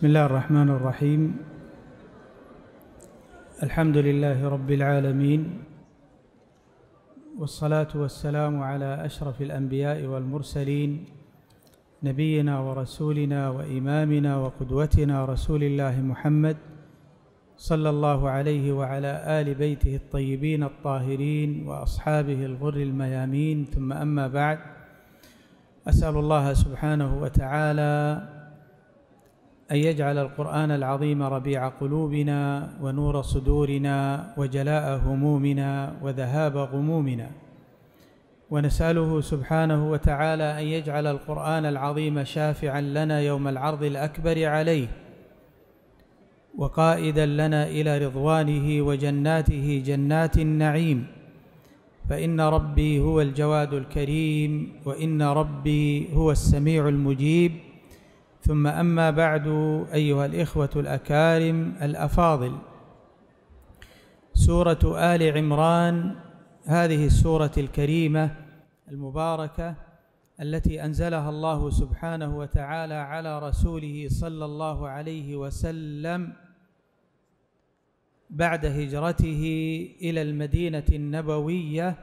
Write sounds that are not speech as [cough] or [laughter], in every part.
بسم الله الرحمن الرحيم الحمد لله رب العالمين والصلاة والسلام على أشرف الأنبياء والمرسلين نبينا ورسولنا وإمامنا وقدوتنا رسول الله محمد صلى الله عليه وعلى آل بيته الطيبين الطاهرين وأصحابه الغر الميامين ثم أما بعد أسأل الله سبحانه وتعالى أن يجعل القرآن العظيم ربيع قلوبنا ونور صدورنا وجلاء همومنا وذهاب غمومنا ونسأله سبحانه وتعالى أن يجعل القرآن العظيم شافعا لنا يوم العرض الأكبر عليه وقائدا لنا إلى رضوانه وجناته جنات النعيم فإن ربي هو الجواد الكريم وإن ربي هو السميع المجيب ثم أما بعد أيها الإخوة الأكارم الأفاضل سورة آل عمران هذه السورة الكريمة المباركة التي أنزلها الله سبحانه وتعالى على رسوله صلى الله عليه وسلم بعد هجرته إلى المدينة النبوية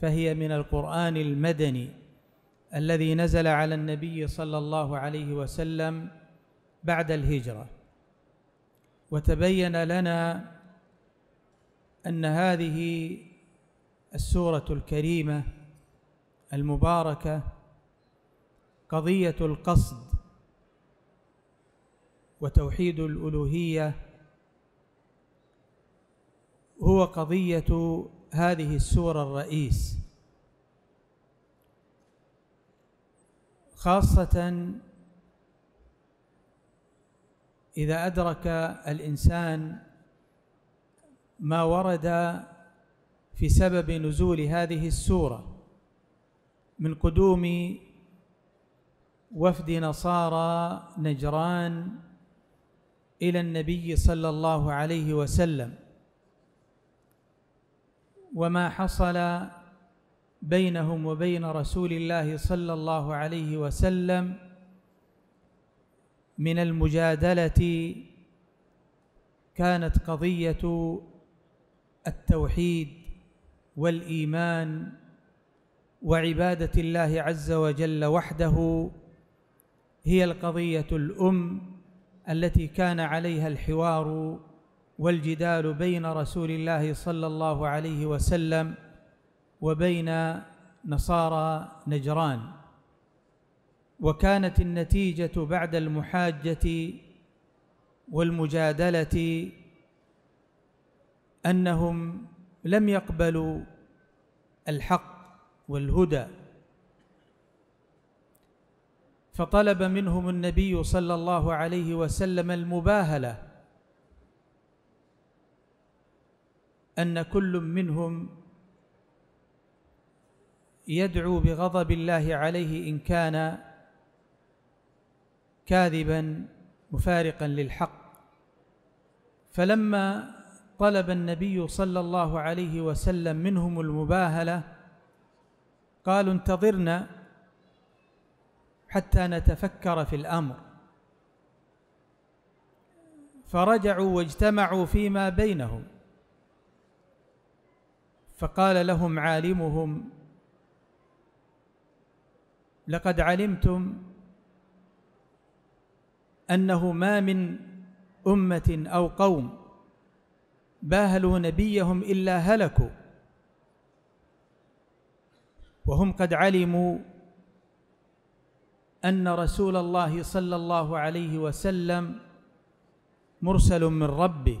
فهي من القرآن المدني الذي نزل على النبي صلى الله عليه وسلم بعد الهجرة وتبين لنا أن هذه السورة الكريمة المباركة قضية القصد وتوحيد الألوهية هو قضية هذه السورة الرئيس خاصة إذا أدرك الإنسان ما ورد في سبب نزول هذه السورة من قدوم وفد نصارى نجران إلى النبي صلى الله عليه وسلم وما حصل بينهم وبين رسول الله صلى الله عليه وسلم من المجادله كانت قضيه التوحيد والايمان وعباده الله عز وجل وحده هي القضيه الام التي كان عليها الحوار والجدال بين رسول الله صلى الله عليه وسلم وبين نصارى نجران وكانت النتيجة بعد المحاجة والمجادلة أنهم لم يقبلوا الحق والهدى فطلب منهم النبي صلى الله عليه وسلم المباهلة أن كل منهم يدعو بغضب الله عليه إن كان كاذبا مفارقا للحق فلما طلب النبي صلى الله عليه وسلم منهم المباهلة قالوا انتظرنا حتى نتفكر في الأمر فرجعوا واجتمعوا فيما بينهم فقال لهم عالمهم لقد علمتم أنه ما من أمة أو قوم باهلوا نبيهم إلا هلكوا وهم قد علموا أن رسول الله صلى الله عليه وسلم مرسل من ربه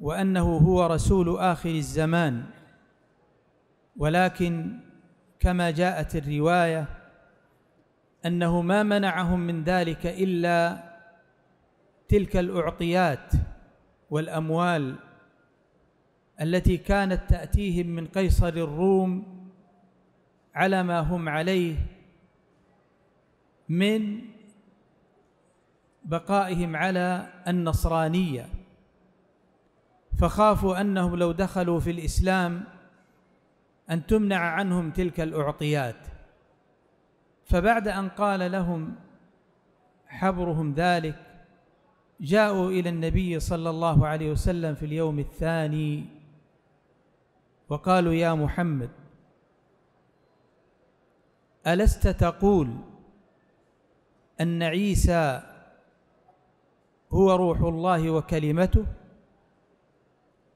وأنه هو رسول آخر الزمان ولكن كما جاءت الرواية أنه ما منعهم من ذلك إلا تلك الأعطيات والأموال التي كانت تأتيهم من قيصر الروم على ما هم عليه من بقائهم على النصرانية فخافوا أنهم لو دخلوا في الإسلام أن تمنع عنهم تلك الأعطيات فبعد أن قال لهم حبرهم ذلك جاءوا إلى النبي صلى الله عليه وسلم في اليوم الثاني وقالوا يا محمد ألست تقول أن عيسى هو روح الله وكلمته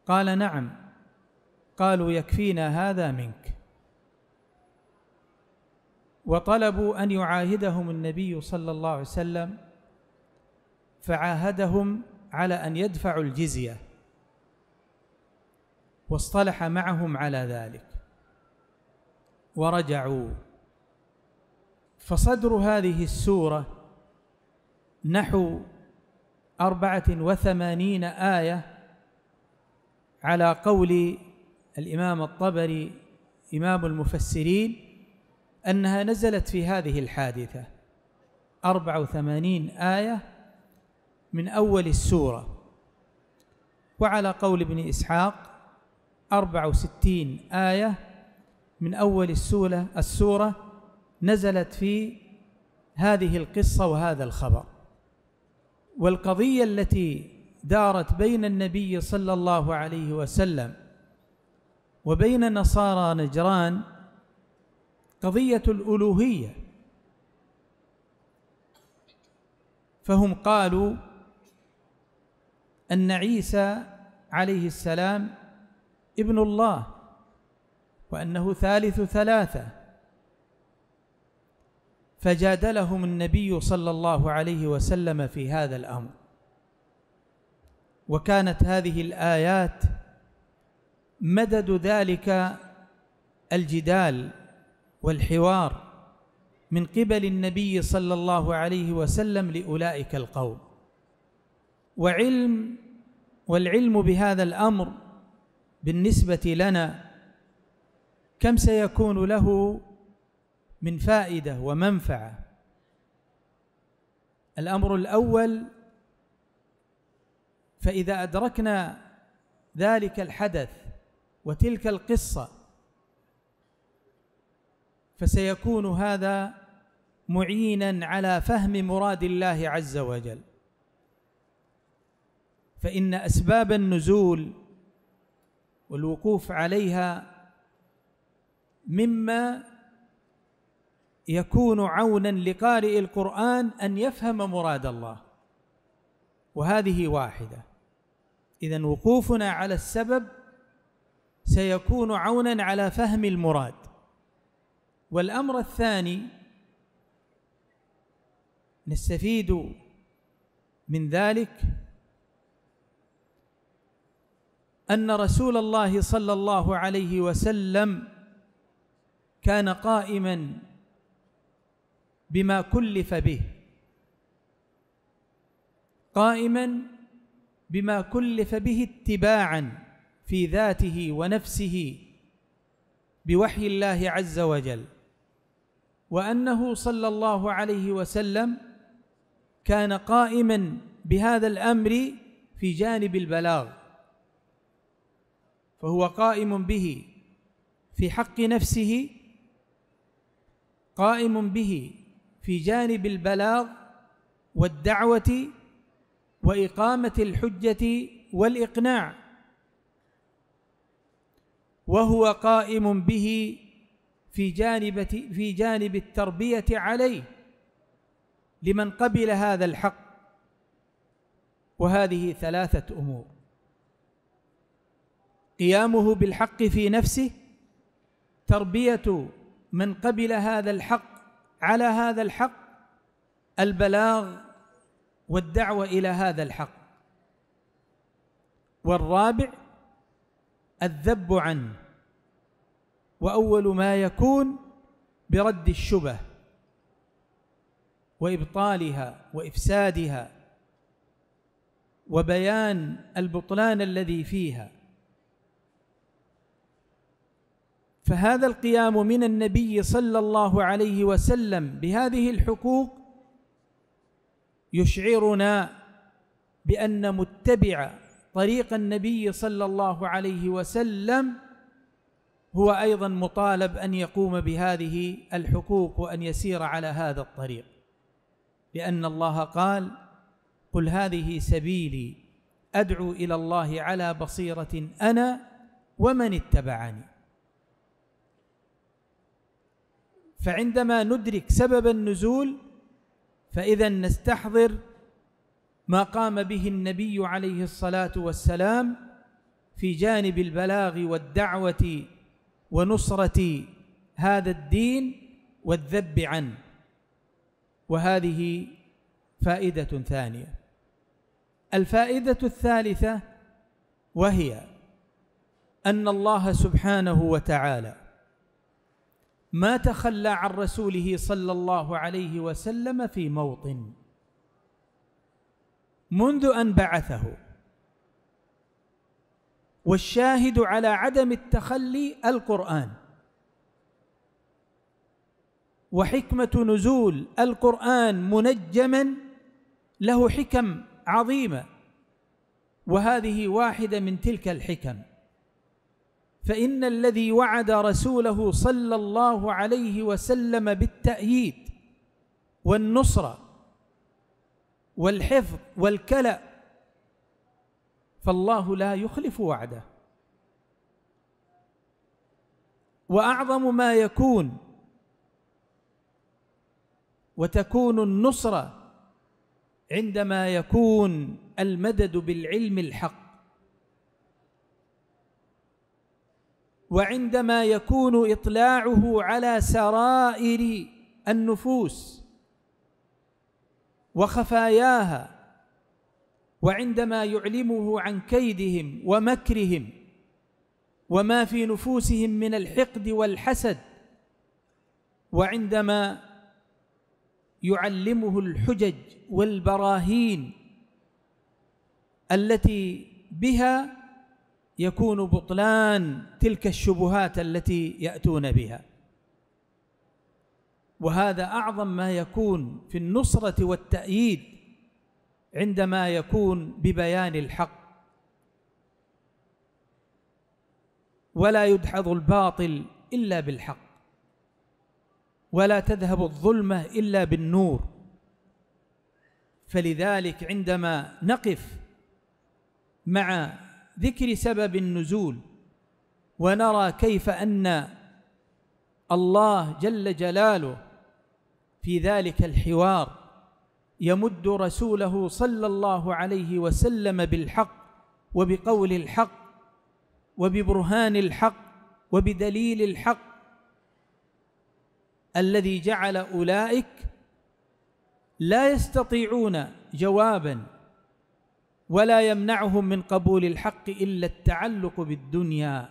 قال نعم قالوا يكفينا هذا منك وطلبوا أن يعاهدهم النبي صلى الله عليه وسلم فعاهدهم على أن يدفعوا الجزية واصطلح معهم على ذلك ورجعوا فصدر هذه السورة نحو أربعة وثمانين آية على قول الإمام الطبري إمام المفسرين أنها نزلت في هذه الحادثة أربع وثمانين آية من أول السورة وعلى قول ابن إسحاق أربع وستين آية من أول السورة, السورة نزلت في هذه القصة وهذا الخبر والقضية التي دارت بين النبي صلى الله عليه وسلم وبين نصارى نجران قضية الألوهية فهم قالوا أن عيسى عليه السلام ابن الله وأنه ثالث ثلاثة فجادلهم النبي صلى الله عليه وسلم في هذا الأمر وكانت هذه الآيات مدد ذلك الجدال والحوار من قبل النبي صلى الله عليه وسلم لأولئك القوم وعلم والعلم بهذا الأمر بالنسبة لنا كم سيكون له من فائدة ومنفعة الأمر الأول فإذا أدركنا ذلك الحدث وتلك القصة فسيكون هذا معينا على فهم مراد الله عز وجل فإن أسباب النزول والوقوف عليها مما يكون عونا لقارئ القرآن أن يفهم مراد الله وهذه واحدة إذا وقوفنا على السبب سيكون عونا على فهم المراد والأمر الثاني نستفيد من ذلك أن رسول الله صلى الله عليه وسلم كان قائما بما كلف به قائما بما كلف به اتباعا في ذاته ونفسه بوحي الله عز وجل وأنه صلى الله عليه وسلم كان قائما بهذا الأمر في جانب البلاغ فهو قائم به في حق نفسه قائم به في جانب البلاغ والدعوة وإقامة الحجة والإقناع وهو قائم به في جانب في جانب التربية عليه لمن قبل هذا الحق وهذه ثلاثة أمور قيامه بالحق في نفسه تربية من قبل هذا الحق على هذا الحق البلاغ والدعوة إلى هذا الحق والرابع الذب عنه وأول ما يكون برد الشبه وإبطالها وإفسادها وبيان البطلان الذي فيها فهذا القيام من النبي صلى الله عليه وسلم بهذه الحقوق يشعرنا بأن متبع طريق النبي صلى الله عليه وسلم هو أيضا مطالب أن يقوم بهذه الحقوق وأن يسير على هذا الطريق لأن الله قال قل هذه سبيلي أدعو إلى الله على بصيرة أنا ومن اتبعني فعندما ندرك سبب النزول فإذا نستحضر ما قام به النبي عليه الصلاة والسلام في جانب البلاغ والدعوة ونصرة هذا الدين والذب عنه وهذه فائدة ثانية الفائدة الثالثة وهي أن الله سبحانه وتعالى ما تخلى عن رسوله صلى الله عليه وسلم في موطن منذ أن بعثه والشاهد على عدم التخلي القرآن وحكمة نزول القرآن منجما له حكم عظيمة وهذه واحدة من تلك الحكم فإن الذي وعد رسوله صلى الله عليه وسلم بالتأييد والنصرة والحفظ والكلأ فالله لا يخلف وعده وأعظم ما يكون وتكون النصرة عندما يكون المدد بالعلم الحق وعندما يكون إطلاعه على سرائر النفوس وخفاياها وعندما يعلمه عن كيدهم ومكرهم وما في نفوسهم من الحقد والحسد وعندما يعلمه الحجج والبراهين التي بها يكون بطلان تلك الشبهات التي يأتون بها وهذا أعظم ما يكون في النصرة والتأييد عندما يكون ببيان الحق ولا يدحض الباطل إلا بالحق ولا تذهب الظلمة إلا بالنور فلذلك عندما نقف مع ذكر سبب النزول ونرى كيف أن الله جل جلاله في ذلك الحوار يمد رسوله صلى الله عليه وسلم بالحق وبقول الحق وببرهان الحق وبدليل الحق الذي جعل أولئك لا يستطيعون جوابا ولا يمنعهم من قبول الحق إلا التعلق بالدنيا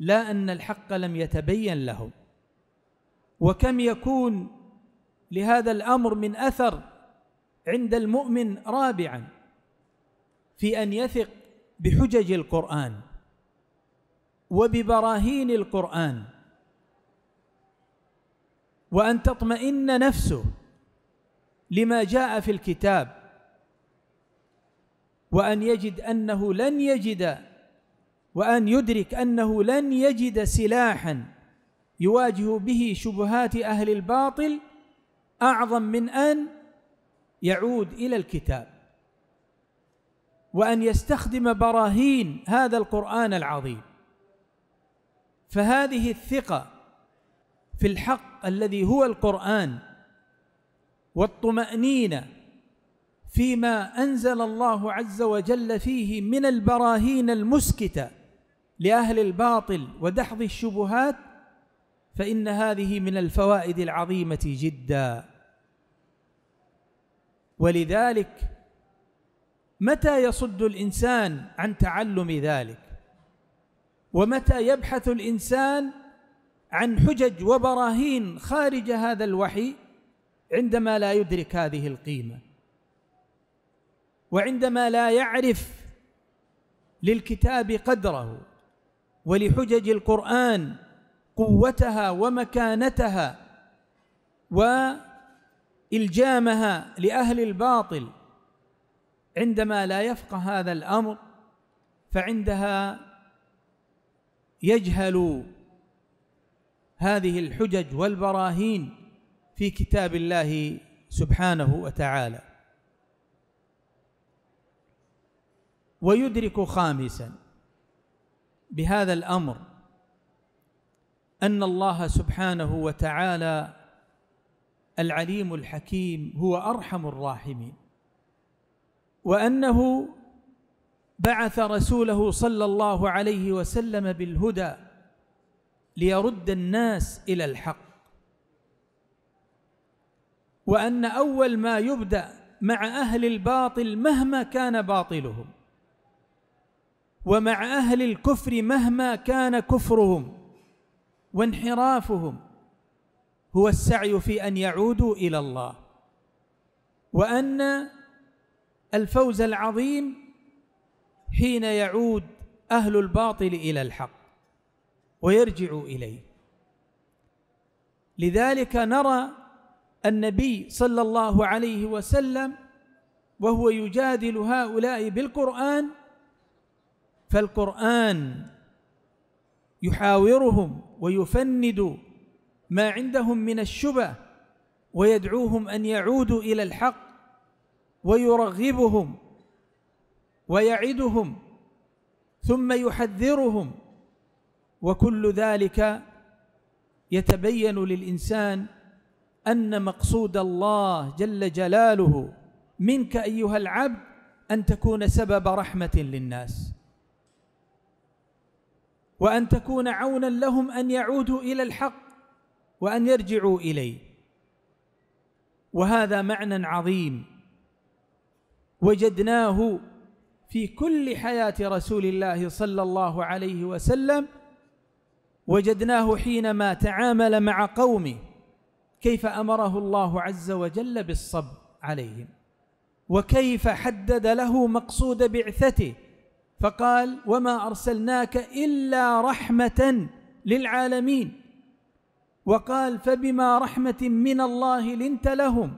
لا أن الحق لم يتبين لهم وكم يكون لهذا الامر من اثر عند المؤمن رابعا في ان يثق بحجج القران وببراهين القران وان تطمئن نفسه لما جاء في الكتاب وان يجد انه لن يجد وان يدرك انه لن يجد سلاحا يواجه به شبهات اهل الباطل اعظم من ان يعود الى الكتاب وان يستخدم براهين هذا القران العظيم فهذه الثقه في الحق الذي هو القران والطمانينه فيما انزل الله عز وجل فيه من البراهين المسكته لاهل الباطل ودحض الشبهات فان هذه من الفوائد العظيمه جدا ولذلك متى يصد الإنسان عن تعلم ذلك ومتى يبحث الإنسان عن حجج وبراهين خارج هذا الوحي عندما لا يدرك هذه القيمة وعندما لا يعرف للكتاب قدره ولحجج القرآن قوتها ومكانتها و إلجامها لأهل الباطل عندما لا يفقه هذا الأمر فعندها يجهل هذه الحجج والبراهين في كتاب الله سبحانه وتعالى ويدرك خامسا بهذا الأمر أن الله سبحانه وتعالى العليم الحكيم هو ارحم الراحمين وانه بعث رسوله صلى الله عليه وسلم بالهدى ليرد الناس الى الحق وان اول ما يبدا مع اهل الباطل مهما كان باطلهم ومع اهل الكفر مهما كان كفرهم وانحرافهم هو السعي في أن يعودوا إلى الله وأن الفوز العظيم حين يعود أهل الباطل إلى الحق ويرجع إليه لذلك نرى النبي صلى الله عليه وسلم وهو يجادل هؤلاء بالقرآن فالقرآن يحاورهم ويفند ما عندهم من الشبه ويدعوهم ان يعودوا الى الحق ويرغبهم ويعدهم ثم يحذرهم وكل ذلك يتبين للانسان ان مقصود الله جل جلاله منك ايها العبد ان تكون سبب رحمه للناس وان تكون عونا لهم ان يعودوا الى الحق وأن يرجعوا إليه وهذا معنى عظيم وجدناه في كل حياة رسول الله صلى الله عليه وسلم وجدناه حينما تعامل مع قومه كيف أمره الله عز وجل بالصبر عليهم وكيف حدد له مقصود بعثته فقال وما أرسلناك إلا رحمة للعالمين وقال فبما رحمة من الله لنت لهم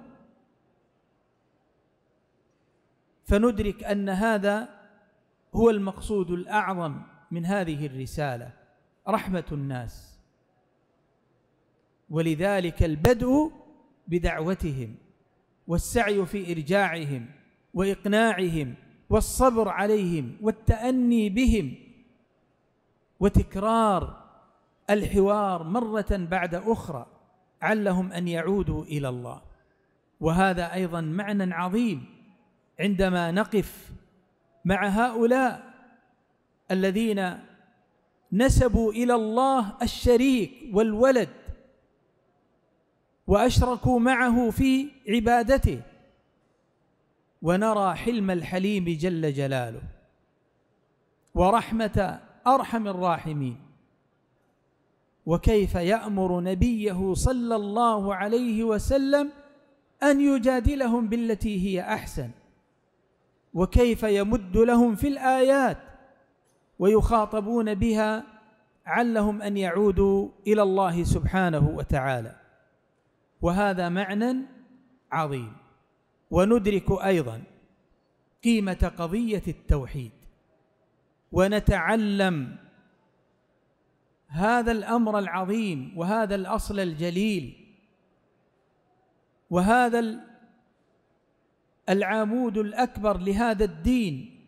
فندرك أن هذا هو المقصود الأعظم من هذه الرسالة رحمة الناس ولذلك البدء بدعوتهم والسعي في إرجاعهم وإقناعهم والصبر عليهم والتأني بهم وتكرار الحوار مرة بعد أخرى علهم أن يعودوا إلى الله وهذا أيضا معنى عظيم عندما نقف مع هؤلاء الذين نسبوا إلى الله الشريك والولد وأشركوا معه في عبادته ونرى حلم الحليم جل جلاله ورحمة أرحم الراحمين وكيف يأمر نبيه صلى الله عليه وسلم أن يجادلهم بالتي هي أحسن وكيف يمد لهم في الآيات ويخاطبون بها علهم أن يعودوا إلى الله سبحانه وتعالى وهذا معنى عظيم وندرك أيضا قيمة قضية التوحيد ونتعلم هذا الأمر العظيم وهذا الأصل الجليل وهذا العمود الأكبر لهذا الدين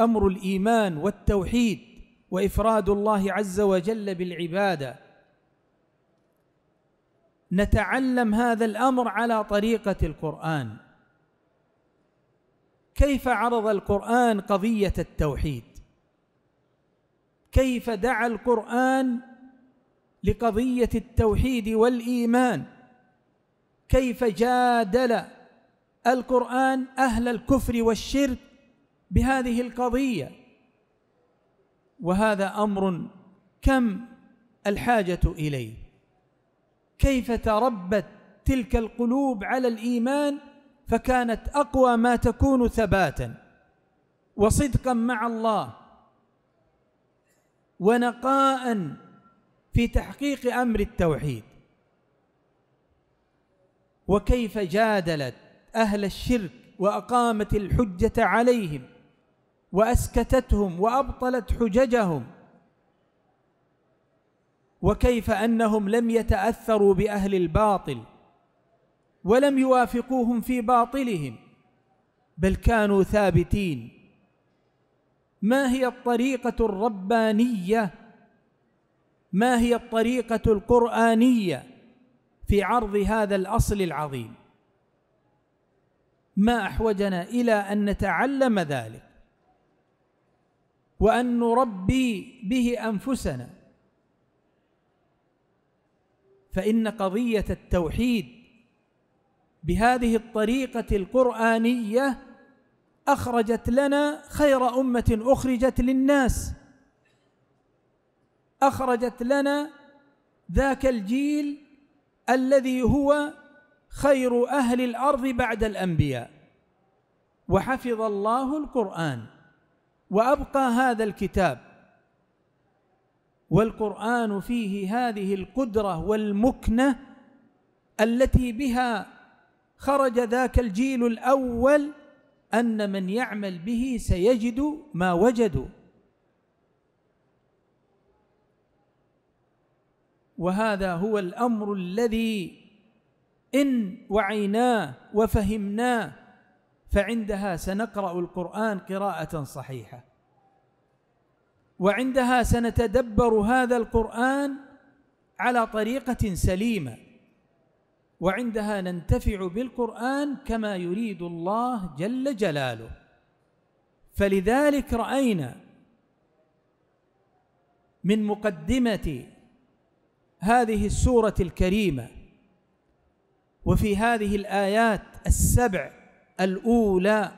أمر الإيمان والتوحيد وإفراد الله عز وجل بالعبادة نتعلم هذا الأمر على طريقة القرآن كيف عرض القرآن قضية التوحيد كيف دعا القرآن لقضية التوحيد والإيمان كيف جادل القرآن أهل الكفر والشرك بهذه القضية وهذا أمر كم الحاجة إليه كيف تربت تلك القلوب على الإيمان فكانت أقوى ما تكون ثباتا وصدقا مع الله ونقاء في تحقيق أمر التوحيد وكيف جادلت أهل الشرك وأقامت الحجة عليهم وأسكتتهم وأبطلت حججهم وكيف أنهم لم يتأثروا بأهل الباطل ولم يوافقوهم في باطلهم بل كانوا ثابتين ما هي الطريقة الربانية ما هي الطريقة القرآنية في عرض هذا الأصل العظيم ما أحوجنا إلى أن نتعلم ذلك وأن نربي به أنفسنا فإن قضية التوحيد بهذه الطريقة القرآنية أخرجت لنا خير أمة أخرجت للناس أخرجت لنا ذاك الجيل الذي هو خير أهل الأرض بعد الأنبياء وحفظ الله القرآن وأبقى هذا الكتاب والقرآن فيه هذه القدرة والمكنة التي بها خرج ذاك الجيل الأول أن من يعمل به سيجد ما وجدوا وهذا هو الأمر الذي إن وعيناه وفهمناه فعندها سنقرأ القرآن قراءة صحيحة وعندها سنتدبر هذا القرآن على طريقة سليمة وعندها ننتفع بالقرآن كما يريد الله جل جلاله فلذلك رأينا من مقدمة هذه السورة الكريمة وفي هذه الآيات السبع الأولى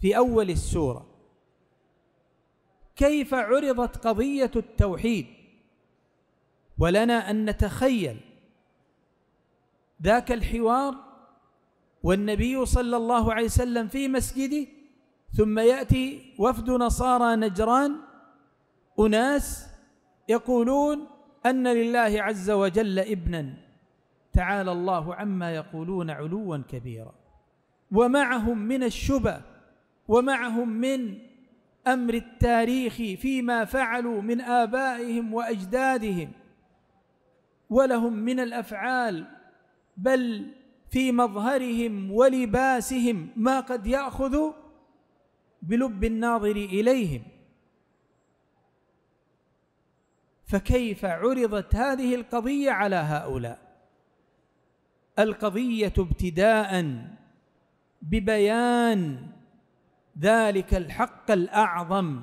في أول السورة كيف عرضت قضية التوحيد ولنا أن نتخيل ذاك الحوار والنبي صلى الله عليه وسلم في مسجده ثم يأتي وفد نصارى نجران أناس يقولون أن لله عز وجل ابنا تعالى الله عما يقولون علوا كبيرا ومعهم من الشبه ومعهم من أمر التاريخ فيما فعلوا من آبائهم وأجدادهم ولهم من الأفعال بل في مظهرهم ولباسهم ما قد ياخذ بلب الناظر اليهم فكيف عرضت هذه القضيه على هؤلاء القضيه ابتداء ببيان ذلك الحق الاعظم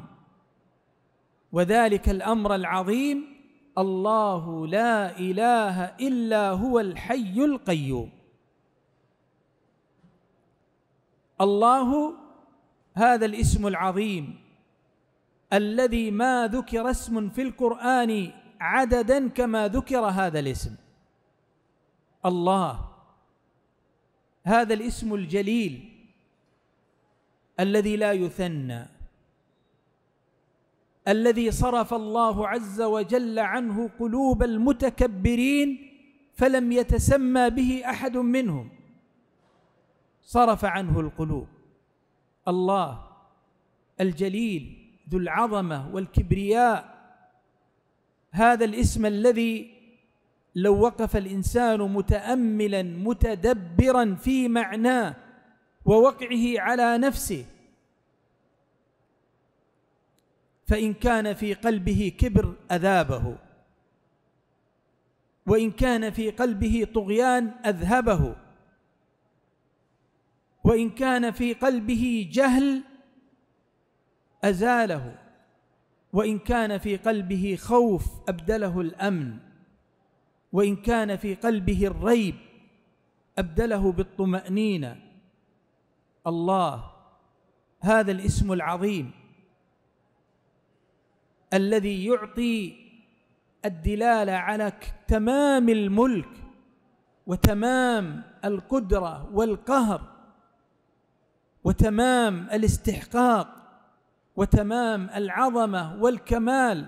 وذلك الامر العظيم الله لا إله إلا هو الحي القيوم الله هذا الاسم العظيم الذي ما ذكر اسم في القرآن عددا كما ذكر هذا الاسم الله هذا الاسم الجليل الذي لا يثنى الذي صرف الله عز وجل عنه قلوب المتكبرين فلم يتسمى به احد منهم صرف عنه القلوب الله الجليل ذو العظمه والكبرياء هذا الاسم الذي لو وقف الانسان متاملا متدبرا في معناه ووقعه على نفسه فإن كان في قلبه كبر أذابه وإن كان في قلبه طغيان أذهبه وإن كان في قلبه جهل أزاله وإن كان في قلبه خوف أبدله الأمن وإن كان في قلبه الريب أبدله بالطمأنينة الله هذا الاسم العظيم الذي يعطي الدلاله على تمام الملك وتمام القدره والقهر وتمام الاستحقاق وتمام العظمه والكمال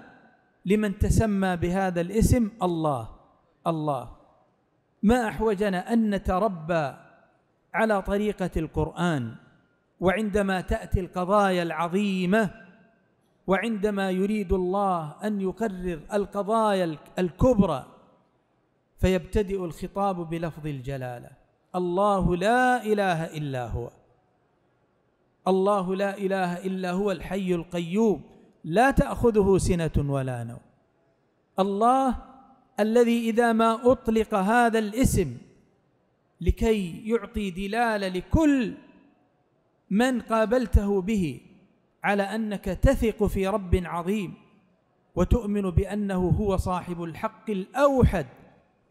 لمن تسمى بهذا الاسم الله الله ما احوجنا ان نتربى على طريقه القران وعندما تاتي القضايا العظيمه وعندما يريد الله أن يقرر القضايا الكبرى فيبتدئ الخطاب بلفظ الجلالة الله لا إله إلا هو الله لا إله إلا هو الحي القيوم لا تأخذه سنة ولا نوم الله الذي إذا ما أطلق هذا الاسم لكي يعطي دلالة لكل من قابلته به على أنك تثق في رب عظيم وتؤمن بأنه هو صاحب الحق الأوحد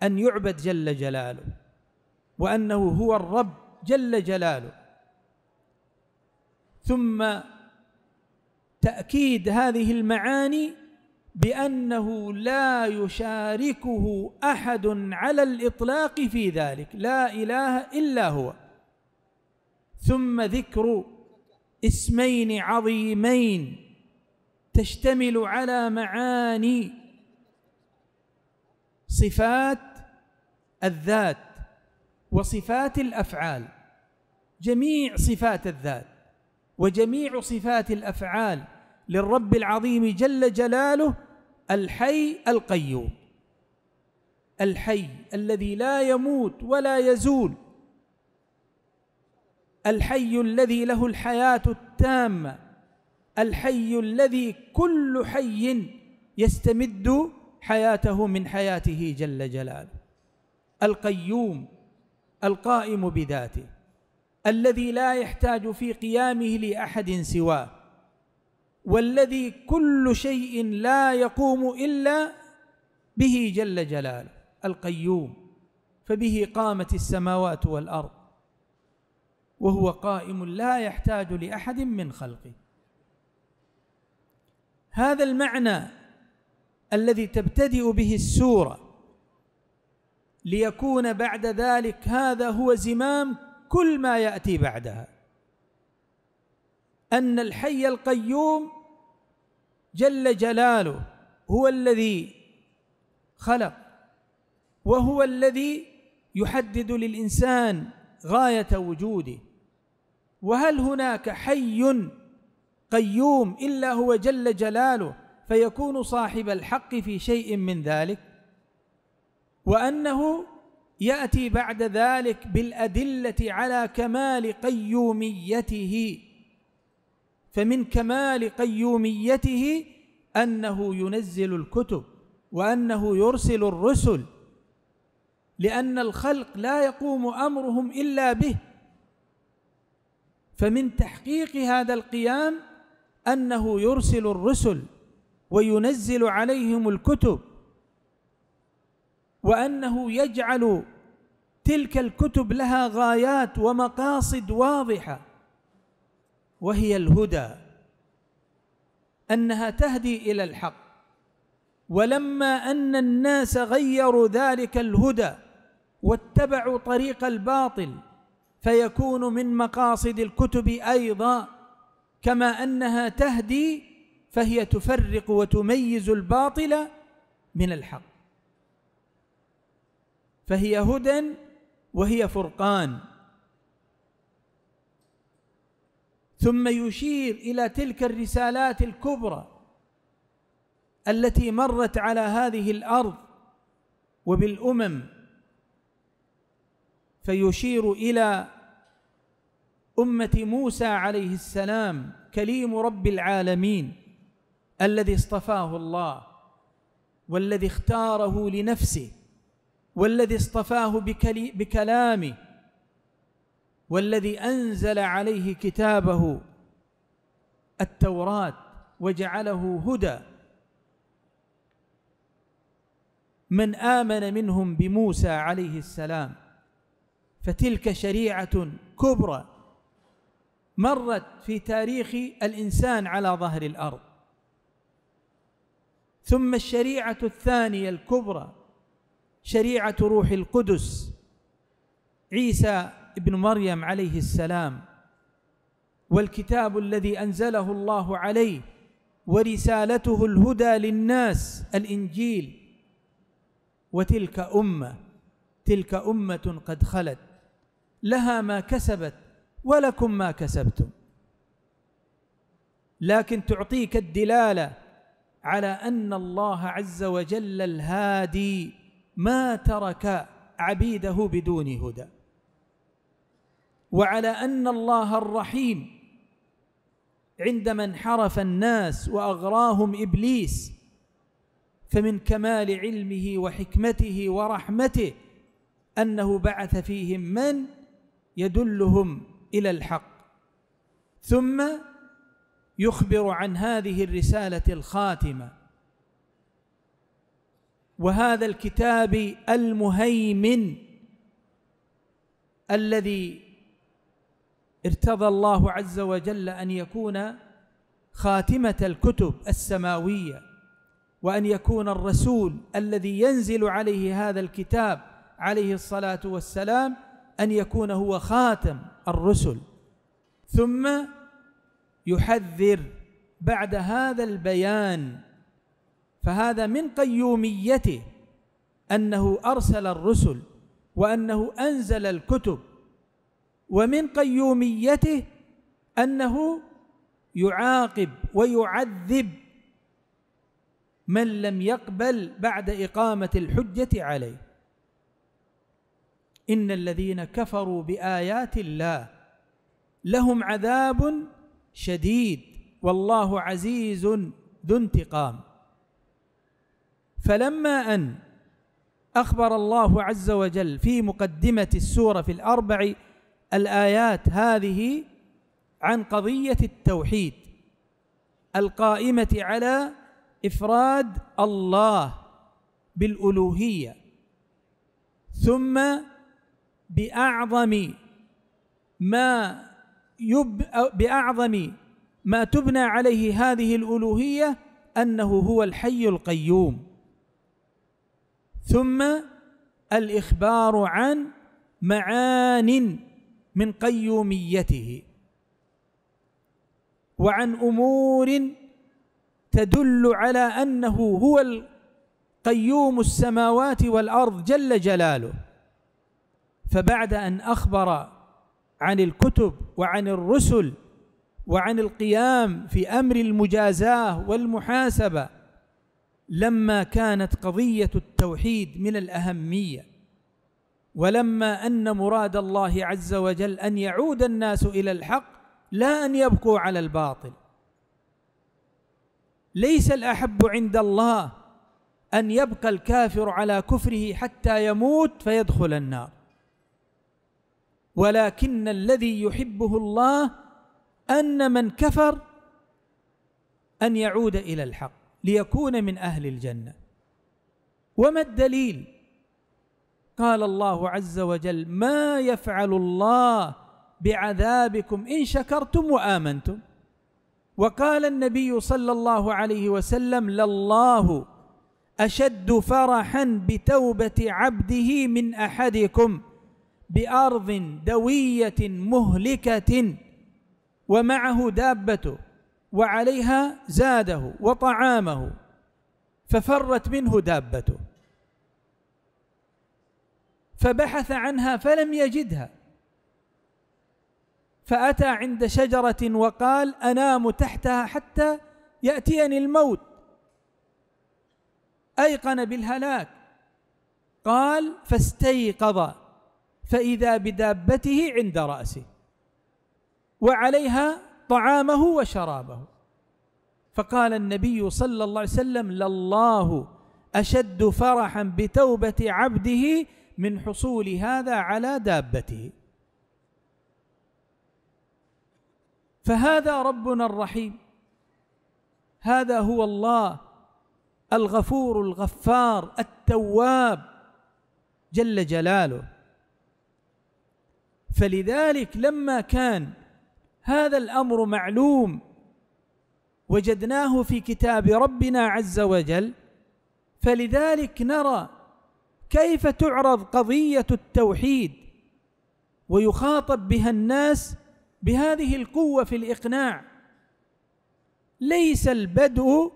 أن يعبد جل جلاله وأنه هو الرب جل جلاله ثم تأكيد هذه المعاني بأنه لا يشاركه أحد على الإطلاق في ذلك لا إله إلا هو ثم ذكر اسمين عظيمين تشتمل على معاني صفات الذات وصفات الافعال جميع صفات الذات وجميع صفات الافعال للرب العظيم جل جلاله الحي القيوم الحي الذي لا يموت ولا يزول الحي الذي له الحياة التامة الحي الذي كل حي يستمد حياته من حياته جل جلاله القيوم القائم بذاته الذي لا يحتاج في قيامه لأحد سواه والذي كل شيء لا يقوم إلا به جل جلاله القيوم فبه قامت السماوات والأرض وهو قائم لا يحتاج لأحد من خلقه هذا المعنى الذي تبتدئ به السورة ليكون بعد ذلك هذا هو زمام كل ما يأتي بعدها أن الحي القيوم جل جلاله هو الذي خلق وهو الذي يحدد للإنسان غاية وجوده وهل هناك حي قيوم إلا هو جل جلاله فيكون صاحب الحق في شيء من ذلك وأنه يأتي بعد ذلك بالأدلة على كمال قيوميته فمن كمال قيوميته أنه ينزل الكتب وأنه يرسل الرسل لأن الخلق لا يقوم أمرهم إلا به فمن تحقيق هذا القيام أنه يرسل الرسل وينزل عليهم الكتب وأنه يجعل تلك الكتب لها غايات ومقاصد واضحة وهي الهدى أنها تهدي إلى الحق ولما أن الناس غيروا ذلك الهدى واتبعوا طريق الباطل فيكون من مقاصد الكتب أيضا كما أنها تهدي فهي تفرق وتميز الباطل من الحق فهي هدى وهي فرقان ثم يشير إلى تلك الرسالات الكبرى التي مرت على هذه الأرض وبالأمم فيشير إلى أمة موسى عليه السلام كليم رب العالمين الذي اصطفاه الله والذي اختاره لنفسه والذي اصطفاه بكلامه والذي أنزل عليه كتابه التوراة وجعله هدى من آمن منهم بموسى عليه السلام فتلك شريعة كبرى مرت في تاريخ الإنسان على ظهر الأرض ثم الشريعة الثانية الكبرى شريعة روح القدس عيسى ابن مريم عليه السلام والكتاب الذي أنزله الله عليه ورسالته الهدى للناس الإنجيل وتلك أمة تلك أمة قد خلت لها ما كسبت ولكم ما كسبتم لكن تعطيك الدلاله على ان الله عز وجل الهادي ما ترك عبيده بدون هدى وعلى ان الله الرحيم عندما انحرف الناس واغراهم ابليس فمن كمال علمه وحكمته ورحمته انه بعث فيهم من يدلهم إلى الحق ثم يخبر عن هذه الرسالة الخاتمة وهذا الكتاب المهيمن الذي ارتضى الله عز وجل أن يكون خاتمة الكتب السماوية وأن يكون الرسول الذي ينزل عليه هذا الكتاب عليه الصلاة والسلام أن يكون هو خاتم الرسل ثم يحذر بعد هذا البيان فهذا من قيوميته أنه أرسل الرسل وأنه أنزل الكتب ومن قيوميته أنه يعاقب ويعذب من لم يقبل بعد إقامة الحجة عليه إن الذين كفروا بآيات الله لهم عذاب شديد والله عزيز ذو انتقام فلما أن أخبر الله عز وجل في مقدمة السورة في الأربع الآيات هذه عن قضية التوحيد القائمة على إفراد الله بالألوهية ثم بأعظم ما يب بأعظم ما تبنى عليه هذه الألوهية أنه هو الحي القيوم ثم الإخبار عن معان من قيوميته وعن أمور تدل على أنه هو القيوم السماوات والأرض جل جلاله فبعد أن أخبر عن الكتب وعن الرسل وعن القيام في أمر المجازاة والمحاسبة لما كانت قضية التوحيد من الأهمية ولما أن مراد الله عز وجل أن يعود الناس إلى الحق لا أن يبقوا على الباطل ليس الأحب عند الله أن يبقى الكافر على كفره حتى يموت فيدخل النار ولكن الذي يحبه الله أن من كفر أن يعود إلى الحق ليكون من أهل الجنة وما الدليل؟ قال الله عز وجل ما يفعل الله بعذابكم إن شكرتم وآمنتم وقال النبي صلى الله عليه وسلم لله أشد فرحا بتوبة عبده من أحدكم بأرض دوية مهلكة ومعه دابته وعليها زاده وطعامه ففرت منه دابته فبحث عنها فلم يجدها فأتى عند شجرة وقال أنام تحتها حتى يأتيني الموت أيقن بالهلاك قال فاستيقظ فإذا بدابته عند رأسه وعليها طعامه وشرابه فقال النبي صلى الله عليه وسلم لله أشد فرحا بتوبة عبده من حصول هذا على دابته فهذا ربنا الرحيم هذا هو الله الغفور الغفار التواب جل جلاله فلذلك لما كان هذا الأمر معلوم وجدناه في كتاب ربنا عز وجل فلذلك نرى كيف تعرض قضية التوحيد ويخاطب بها الناس بهذه القوة في الإقناع ليس البدء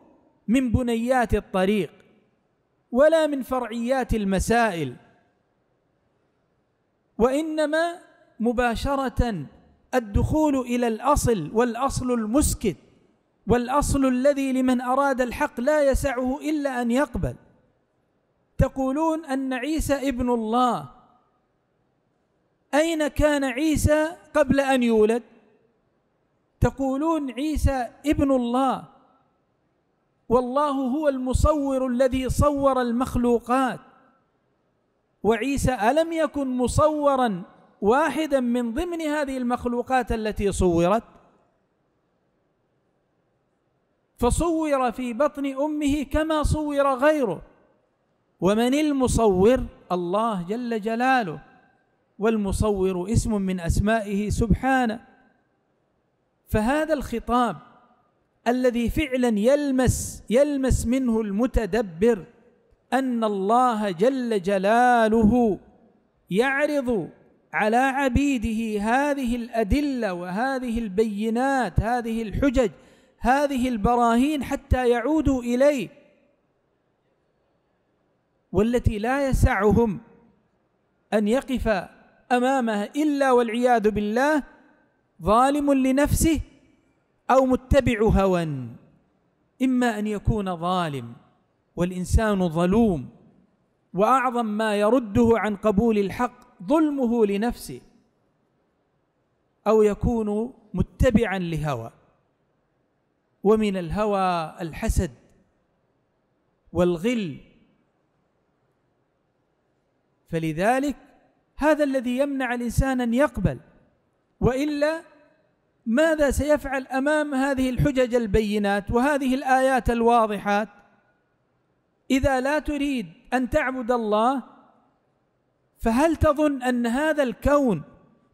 من بنيات الطريق ولا من فرعيات المسائل وإنما مباشره الدخول الى الاصل والاصل المسكت والاصل الذي لمن اراد الحق لا يسعه الا ان يقبل تقولون ان عيسى ابن الله اين كان عيسى قبل ان يولد تقولون عيسى ابن الله والله هو المصور الذي صور المخلوقات وعيسى الم يكن مصورا واحدا من ضمن هذه المخلوقات التي صورت فصور في بطن امه كما صور غيره ومن المصور الله جل جلاله والمصور اسم من اسمائه سبحانه فهذا الخطاب الذي فعلا يلمس يلمس منه المتدبر ان الله جل جلاله يعرض على عبيده هذه الادله وهذه البينات هذه الحجج هذه البراهين حتى يعودوا اليه والتي لا يسعهم ان يقف امامها الا والعياذ بالله ظالم لنفسه او متبع هوى اما ان يكون ظالم والانسان ظلوم واعظم ما يرده عن قبول الحق ظلمه لنفسه أو يكون متبعا لهوى ومن الهوى الحسد والغل فلذلك هذا الذي يمنع الإنسان أن يقبل وإلا ماذا سيفعل أمام هذه الحجج البينات وهذه الآيات الواضحات إذا لا تريد أن تعبد الله فهل تظن ان هذا الكون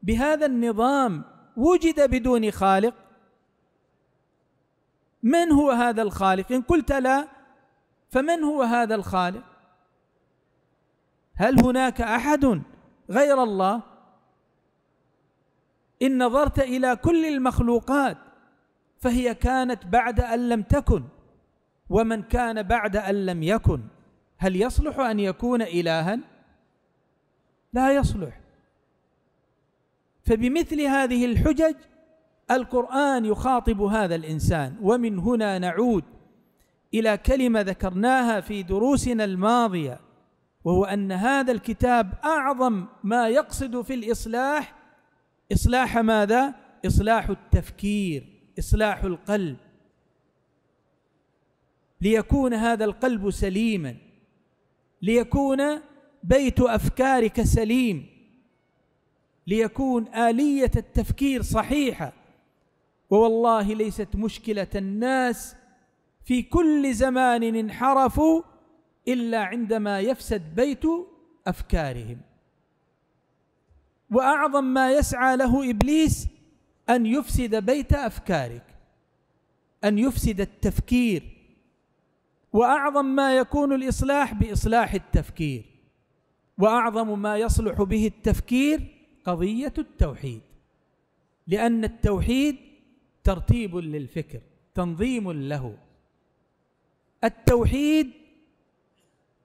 بهذا النظام وجد بدون خالق من هو هذا الخالق ان قلت لا فمن هو هذا الخالق هل هناك احد غير الله ان نظرت الى كل المخلوقات فهي كانت بعد ان لم تكن ومن كان بعد ان لم يكن هل يصلح ان يكون الها لا يصلح فبمثل هذه الحجج القرآن يخاطب هذا الإنسان ومن هنا نعود إلى كلمة ذكرناها في دروسنا الماضية وهو أن هذا الكتاب أعظم ما يقصد في الإصلاح إصلاح ماذا؟ إصلاح التفكير إصلاح القلب ليكون هذا القلب سليما ليكون بيت افكارك سليم ليكون اليه التفكير صحيحه ووالله ليست مشكله الناس في كل زمان انحرفوا الا عندما يفسد بيت افكارهم واعظم ما يسعى له ابليس ان يفسد بيت افكارك ان يفسد التفكير واعظم ما يكون الاصلاح باصلاح التفكير واعظم ما يصلح به التفكير قضيه التوحيد لان التوحيد ترتيب للفكر تنظيم له التوحيد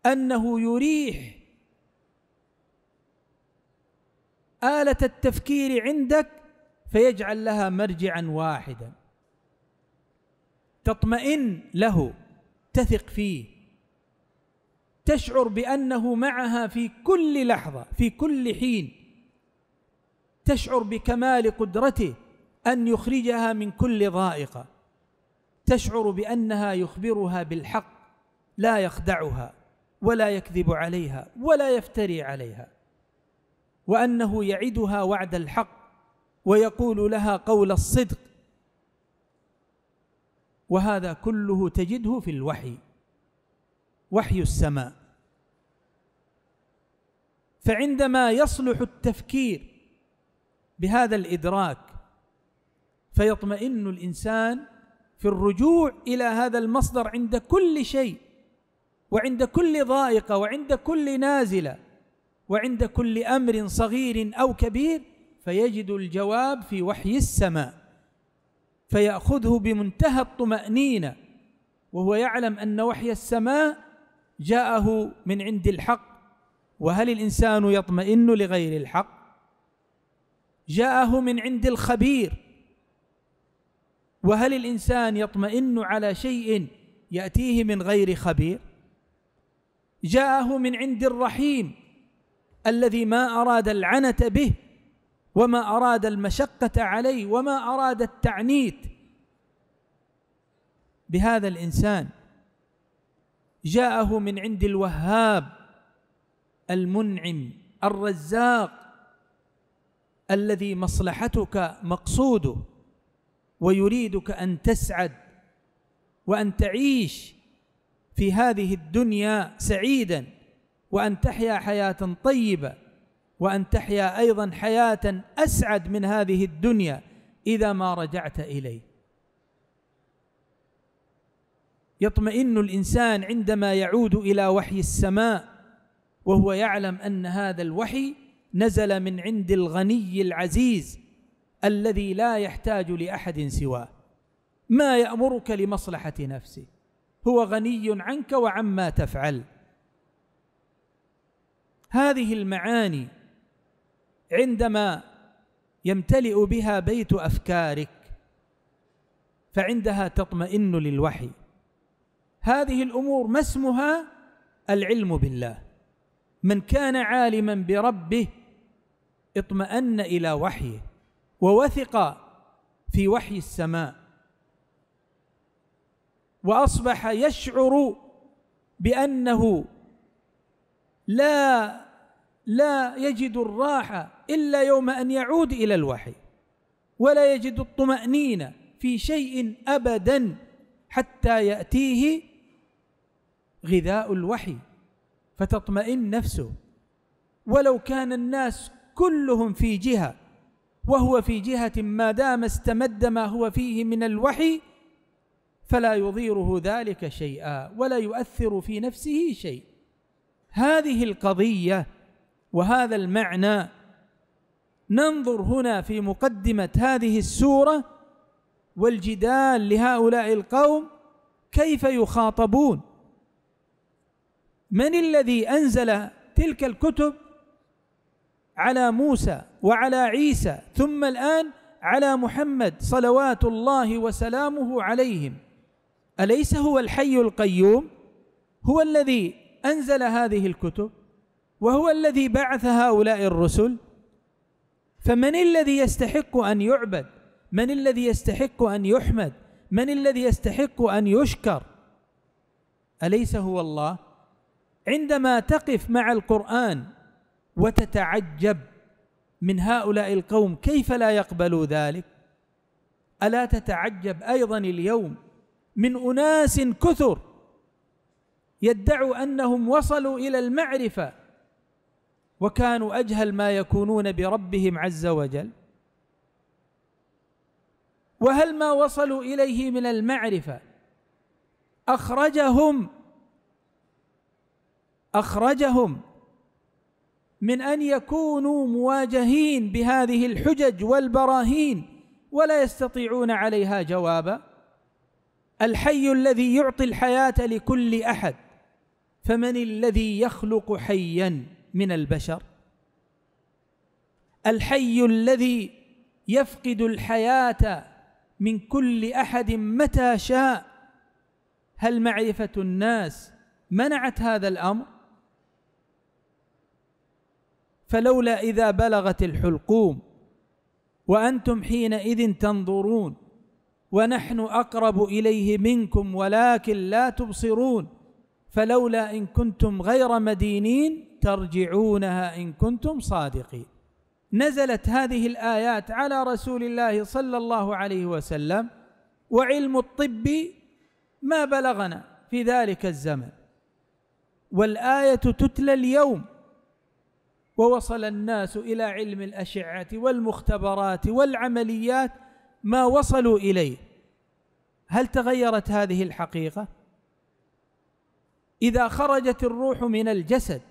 انه يريح اله التفكير عندك فيجعل لها مرجعا واحدا تطمئن له تثق فيه تشعر بانه معها في كل لحظه في كل حين تشعر بكمال قدرته ان يخرجها من كل ضائقه تشعر بانها يخبرها بالحق لا يخدعها ولا يكذب عليها ولا يفتري عليها وانه يعدها وعد الحق ويقول لها قول الصدق وهذا كله تجده في الوحي وحي السماء فعندما يصلح التفكير بهذا الادراك فيطمئن الانسان في الرجوع الى هذا المصدر عند كل شيء وعند كل ضائقه وعند كل نازله وعند كل امر صغير او كبير فيجد الجواب في وحي السماء فياخذه بمنتهى الطمانينه وهو يعلم ان وحي السماء جاءه من عند الحق وهل الإنسان يطمئن لغير الحق جاءه من عند الخبير وهل الإنسان يطمئن على شيء يأتيه من غير خبير جاءه من عند الرحيم الذي ما أراد العنة به وما أراد المشقة عليه وما أراد التعنيت بهذا الإنسان جاءه من عند الوهاب المنعم الرزاق الذي مصلحتك مقصوده ويريدك ان تسعد وان تعيش في هذه الدنيا سعيدا وان تحيا حياه طيبه وان تحيا ايضا حياه اسعد من هذه الدنيا اذا ما رجعت اليه يطمئن الانسان عندما يعود الى وحي السماء وهو يعلم ان هذا الوحي نزل من عند الغني العزيز الذي لا يحتاج لاحد سواه ما يامرك لمصلحه نفسه هو غني عنك وعما تفعل هذه المعاني عندما يمتلئ بها بيت افكارك فعندها تطمئن للوحي هذه الامور ما اسمها العلم بالله من كان عالما بربه اطمأن إلى وحيه ووثق في وحي السماء وأصبح يشعر بأنه لا لا يجد الراحة إلا يوم أن يعود إلى الوحي ولا يجد الطمأنينة في شيء أبدا حتى يأتيه غذاء الوحي فتطمئن نفسه ولو كان الناس كلهم في جهه وهو في جهه ما دام استمد ما هو فيه من الوحي فلا يضيره ذلك شيئا ولا يؤثر في نفسه شيء هذه القضيه وهذا المعنى ننظر هنا في مقدمه هذه السوره والجدال لهؤلاء القوم كيف يخاطبون من الذي انزل تلك الكتب على موسى وعلى عيسى ثم الان على محمد صلوات الله وسلامه عليهم اليس هو الحي القيوم هو الذي انزل هذه الكتب وهو الذي بعث هؤلاء الرسل فمن الذي يستحق ان يعبد من الذي يستحق ان يحمد من الذي يستحق ان يشكر اليس هو الله عندما تقف مع القرآن وتتعجب من هؤلاء القوم كيف لا يقبلوا ذلك ألا تتعجب أيضا اليوم من أناس كثر يدعوا أنهم وصلوا إلى المعرفة وكانوا أجهل ما يكونون بربهم عز وجل وهل ما وصلوا إليه من المعرفة أخرجهم اخرجهم من ان يكونوا مواجهين بهذه الحجج والبراهين ولا يستطيعون عليها جوابا الحي الذي يعطي الحياه لكل احد فمن الذي يخلق حيا من البشر الحي الذي يفقد الحياه من كل احد متى شاء هل معرفه الناس منعت هذا الامر فلولا إذا بلغت الحلقوم وأنتم حينئذ تنظرون ونحن أقرب إليه منكم ولكن لا تبصرون فلولا إن كنتم غير مدينين ترجعونها إن كنتم صادقين نزلت هذه الآيات على رسول الله صلى الله عليه وسلم وعلم الطب ما بلغنا في ذلك الزمن والآية تتلى اليوم ووصل الناس إلى علم الأشعة والمختبرات والعمليات ما وصلوا إليه هل تغيرت هذه الحقيقة؟ إذا خرجت الروح من الجسد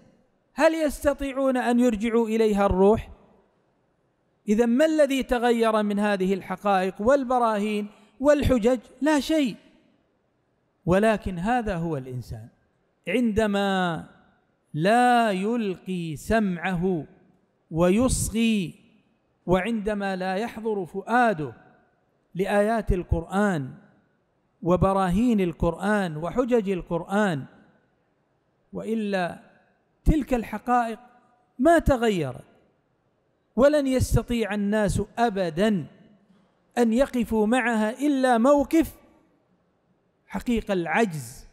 هل يستطيعون أن يرجعوا إليها الروح؟ إذا ما الذي تغير من هذه الحقائق والبراهين والحجج؟ لا شيء ولكن هذا هو الإنسان عندما لا يلقي سمعه ويصغي وعندما لا يحضر فؤاده لآيات القرآن وبراهين القرآن وحجج القرآن وإلا تلك الحقائق ما تغيرت ولن يستطيع الناس أبدا أن يقفوا معها إلا موقف حقيقة العجز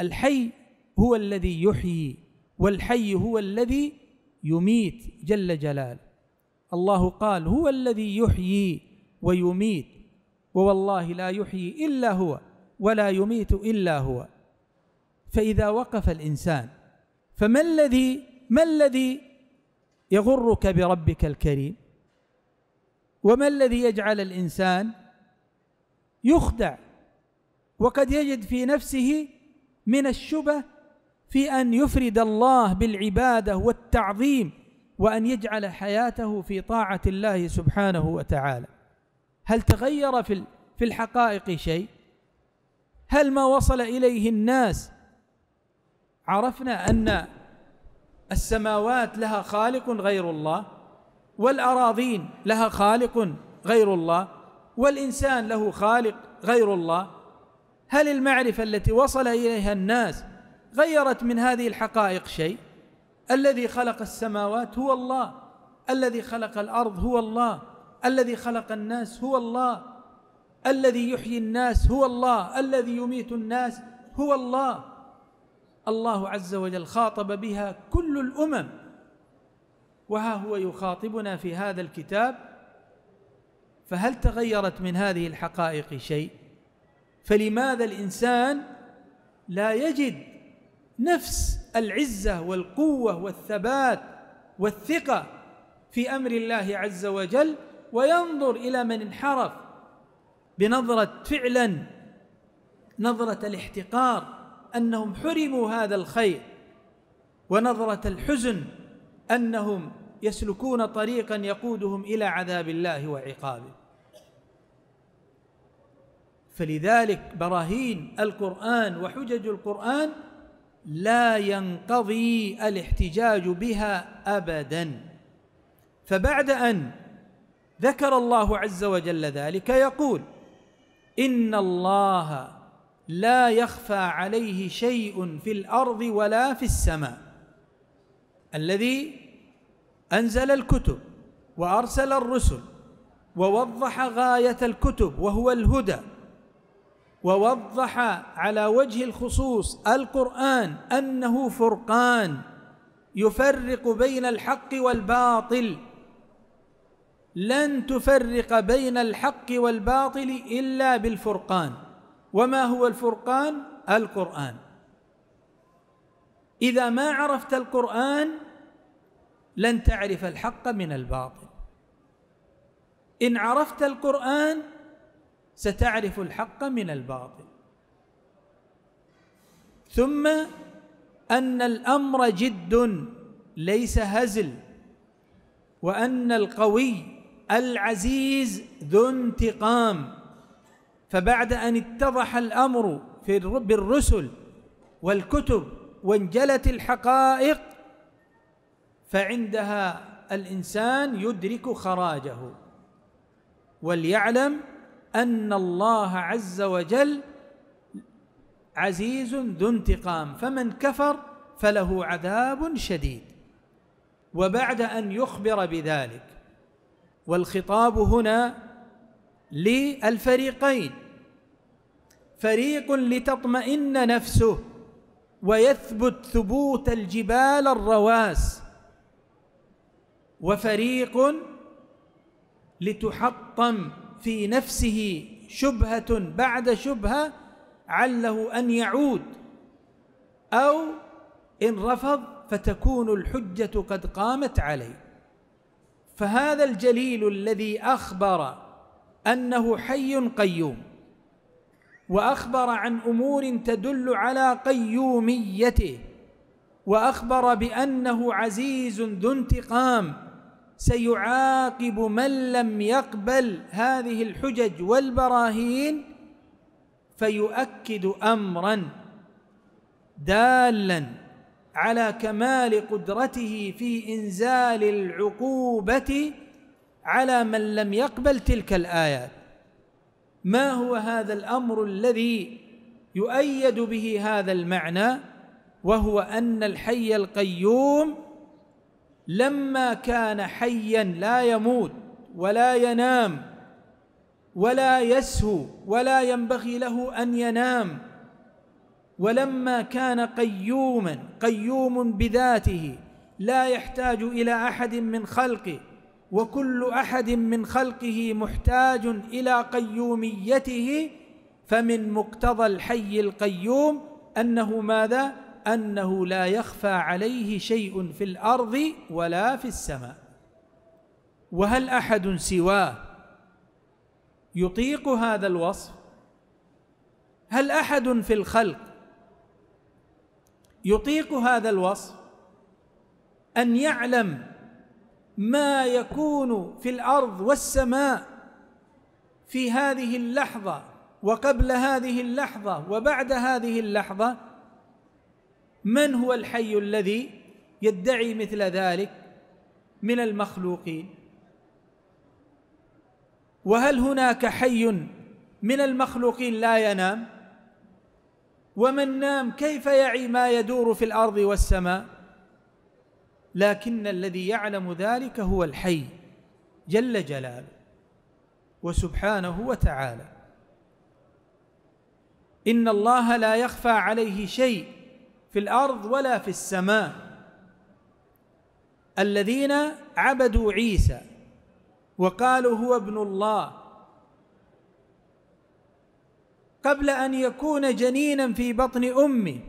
الحي هو الذي يحيي والحي هو الذي يميت جل جلاله الله قال هو الذي يحيي ويميت ووالله لا يحيي إلا هو ولا يميت إلا هو فإذا وقف الإنسان فما الذي ما الذي يغرك بربك الكريم وما الذي يجعل الإنسان يخدع وقد يجد في نفسه من الشبه في أن يفرد الله بالعبادة والتعظيم وأن يجعل حياته في طاعة الله سبحانه وتعالى هل تغير في في الحقائق شيء؟ هل ما وصل إليه الناس عرفنا أن السماوات لها خالق غير الله والأراضين لها خالق غير الله والإنسان له خالق غير الله هل المعرفة التي وصل إليها الناس غيرت من هذه الحقائق شيء الذي خلق السماوات هو الله الذي خلق الارض هو الله الذي خلق الناس هو الله الذي يحيي الناس هو الله الذي يميت الناس هو الله الله عز وجل خاطب بها كل الامم وها هو يخاطبنا في هذا الكتاب فهل تغيرت من هذه الحقائق شيء فلماذا الانسان لا يجد نفس العزه والقوه والثبات والثقه في امر الله عز وجل وينظر الى من انحرف بنظره فعلا نظره الاحتقار انهم حرموا هذا الخير ونظره الحزن انهم يسلكون طريقا يقودهم الى عذاب الله وعقابه فلذلك براهين القران وحجج القران لا ينقضي الاحتجاج بها ابدا فبعد ان ذكر الله عز وجل ذلك يقول ان الله لا يخفى عليه شيء في الارض ولا في السماء الذي انزل الكتب وارسل الرسل ووضح غايه الكتب وهو الهدى ووضح على وجه الخصوص القرآن أنه فرقان يفرق بين الحق والباطل لن تفرق بين الحق والباطل إلا بالفرقان وما هو الفرقان؟ القرآن إذا ما عرفت القرآن لن تعرف الحق من الباطل إن عرفت القرآن ستعرف الحق من الباطل ثم أن الأمر جد ليس هزل وأن القوي العزيز ذو انتقام فبعد أن اتضح الأمر في بالرسل والكتب وانجلت الحقائق فعندها الإنسان يدرك خراجه وليعلم ان الله عز وجل عزيز ذو انتقام فمن كفر فله عذاب شديد وبعد ان يخبر بذلك والخطاب هنا للفريقين فريق لتطمئن نفسه ويثبت ثبوت الجبال الرواس وفريق لتحطم في نفسه شبهة بعد شبهة عله أن يعود أو إن رفض فتكون الحجة قد قامت عليه فهذا الجليل الذي أخبر أنه حي قيوم وأخبر عن أمور تدل على قيوميته وأخبر بأنه عزيز ذو انتقام سيعاقب من لم يقبل هذه الحجج والبراهين فيؤكد امرا دالا على كمال قدرته في انزال العقوبه على من لم يقبل تلك الايات ما هو هذا الامر الذي يؤيد به هذا المعنى وهو ان الحي القيوم لما كان حيا لا يموت ولا ينام ولا يسهو ولا ينبغي له ان ينام ولما كان قيوما قيوم بذاته لا يحتاج الى احد من خلقه وكل احد من خلقه محتاج الى قيوميته فمن مقتضى الحي القيوم انه ماذا أنه لا يخفى عليه شيء في الأرض ولا في السماء وهل أحد سواه يطيق هذا الوصف هل أحد في الخلق يطيق هذا الوصف أن يعلم ما يكون في الأرض والسماء في هذه اللحظة وقبل هذه اللحظة وبعد هذه اللحظة من هو الحي الذي يدعي مثل ذلك من المخلوقين وهل هناك حي من المخلوقين لا ينام ومن نام كيف يعي ما يدور في الارض والسماء لكن الذي يعلم ذلك هو الحي جل جلاله وسبحانه وتعالى ان الله لا يخفى عليه شيء في الارض ولا في السماء الذين عبدوا عيسى وقالوا هو ابن الله قبل ان يكون جنينا في بطن امه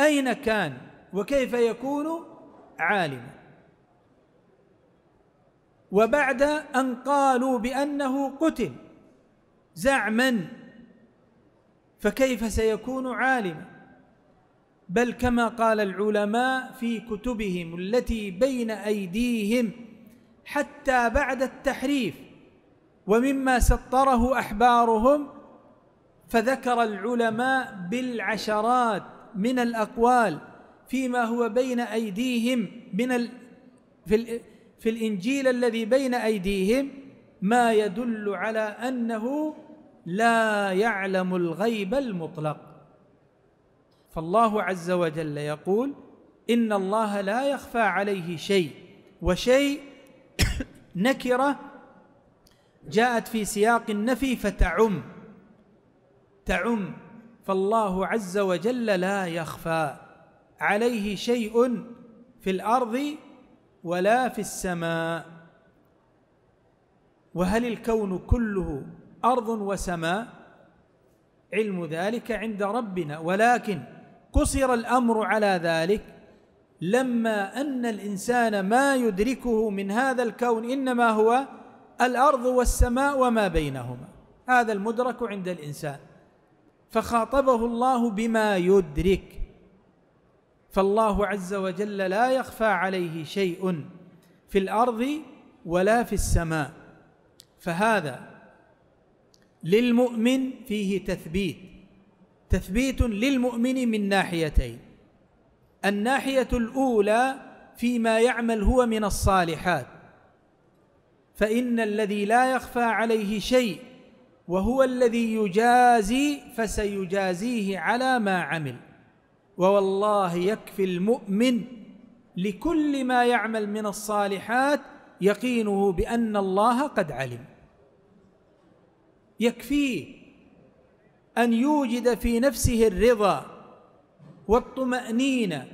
اين كان وكيف يكون عالما وبعد ان قالوا بانه قتل زعما فكيف سيكون عالما بل كما قال العلماء في كتبهم التي بين أيديهم حتى بعد التحريف ومما سطره أحبارهم فذكر العلماء بالعشرات من الأقوال فيما هو بين أيديهم من ال في, ال في الإنجيل الذي بين أيديهم ما يدل على أنه لا يعلم الغيب المطلق فالله عز وجل يقول إن الله لا يخفى عليه شيء وشيء [coughs] نكرة جاءت في سياق النفي فتعم تعم فالله عز وجل لا يخفى عليه شيء في الأرض ولا في السماء وهل الكون كله أرض وسماء علم ذلك عند ربنا ولكن قصر الامر على ذلك لما ان الانسان ما يدركه من هذا الكون انما هو الارض والسماء وما بينهما هذا المدرك عند الانسان فخاطبه الله بما يدرك فالله عز وجل لا يخفى عليه شيء في الارض ولا في السماء فهذا للمؤمن فيه تثبيت تثبيت للمؤمن من ناحيتين الناحية الأولى فيما يعمل هو من الصالحات فإن الذي لا يخفى عليه شيء وهو الذي يجازي فسيجازيه على ما عمل ووالله يكفي المؤمن لكل ما يعمل من الصالحات يقينه بأن الله قد علم يكفيه أن يوجد في نفسه الرضا والطمأنينة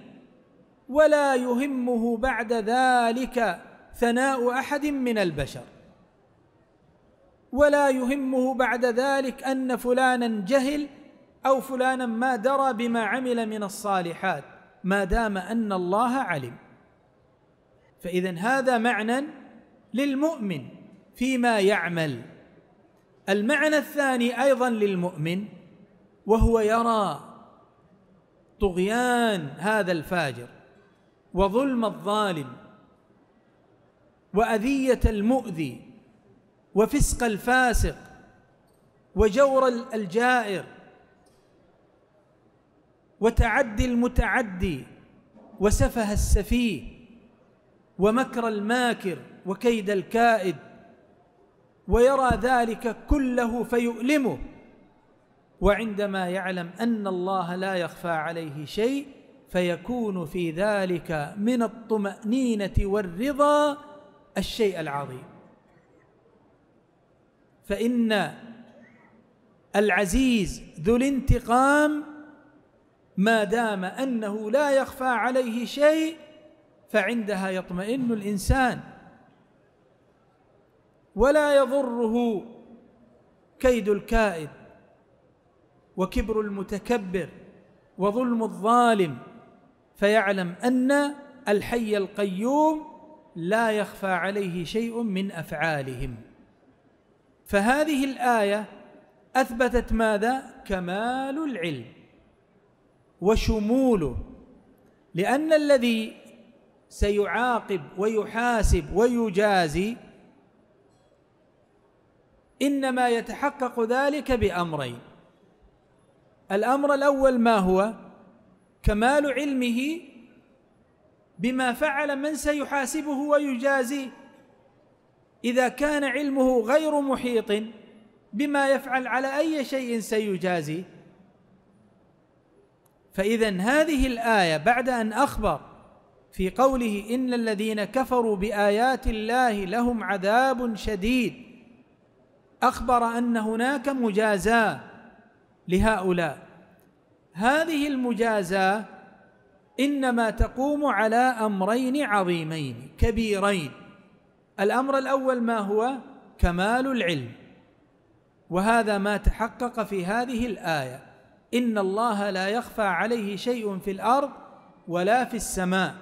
ولا يهمه بعد ذلك ثناء أحد من البشر ولا يهمه بعد ذلك أن فلانا جهل أو فلانا ما درى بما عمل من الصالحات ما دام أن الله علم فإذا هذا معنى للمؤمن فيما يعمل المعنى الثاني ايضا للمؤمن وهو يرى طغيان هذا الفاجر وظلم الظالم واذيه المؤذي وفسق الفاسق وجور الجائر وتعدي المتعدي وسفه السفيه ومكر الماكر وكيد الكائد ويرى ذلك كله فيؤلمه وعندما يعلم أن الله لا يخفى عليه شيء فيكون في ذلك من الطمأنينة والرضا الشيء العظيم فإن العزيز ذو الانتقام ما دام أنه لا يخفى عليه شيء فعندها يطمئن الإنسان ولا يضره كيد الكائد وكبر المتكبر وظلم الظالم فيعلم ان الحي القيوم لا يخفى عليه شيء من افعالهم فهذه الايه اثبتت ماذا كمال العلم وشموله لان الذي سيعاقب ويحاسب ويجازي إنما يتحقق ذلك بأمرين الأمر الأول ما هو كمال علمه بما فعل من سيحاسبه ويجازيه إذا كان علمه غير محيط بما يفعل على أي شيء سيجازيه فإذا هذه الآية بعد أن أخبر في قوله إن الذين كفروا بآيات الله لهم عذاب شديد اخبر ان هناك مجازاه لهؤلاء هذه المجازاه انما تقوم على امرين عظيمين كبيرين الامر الاول ما هو كمال العلم وهذا ما تحقق في هذه الايه ان الله لا يخفى عليه شيء في الارض ولا في السماء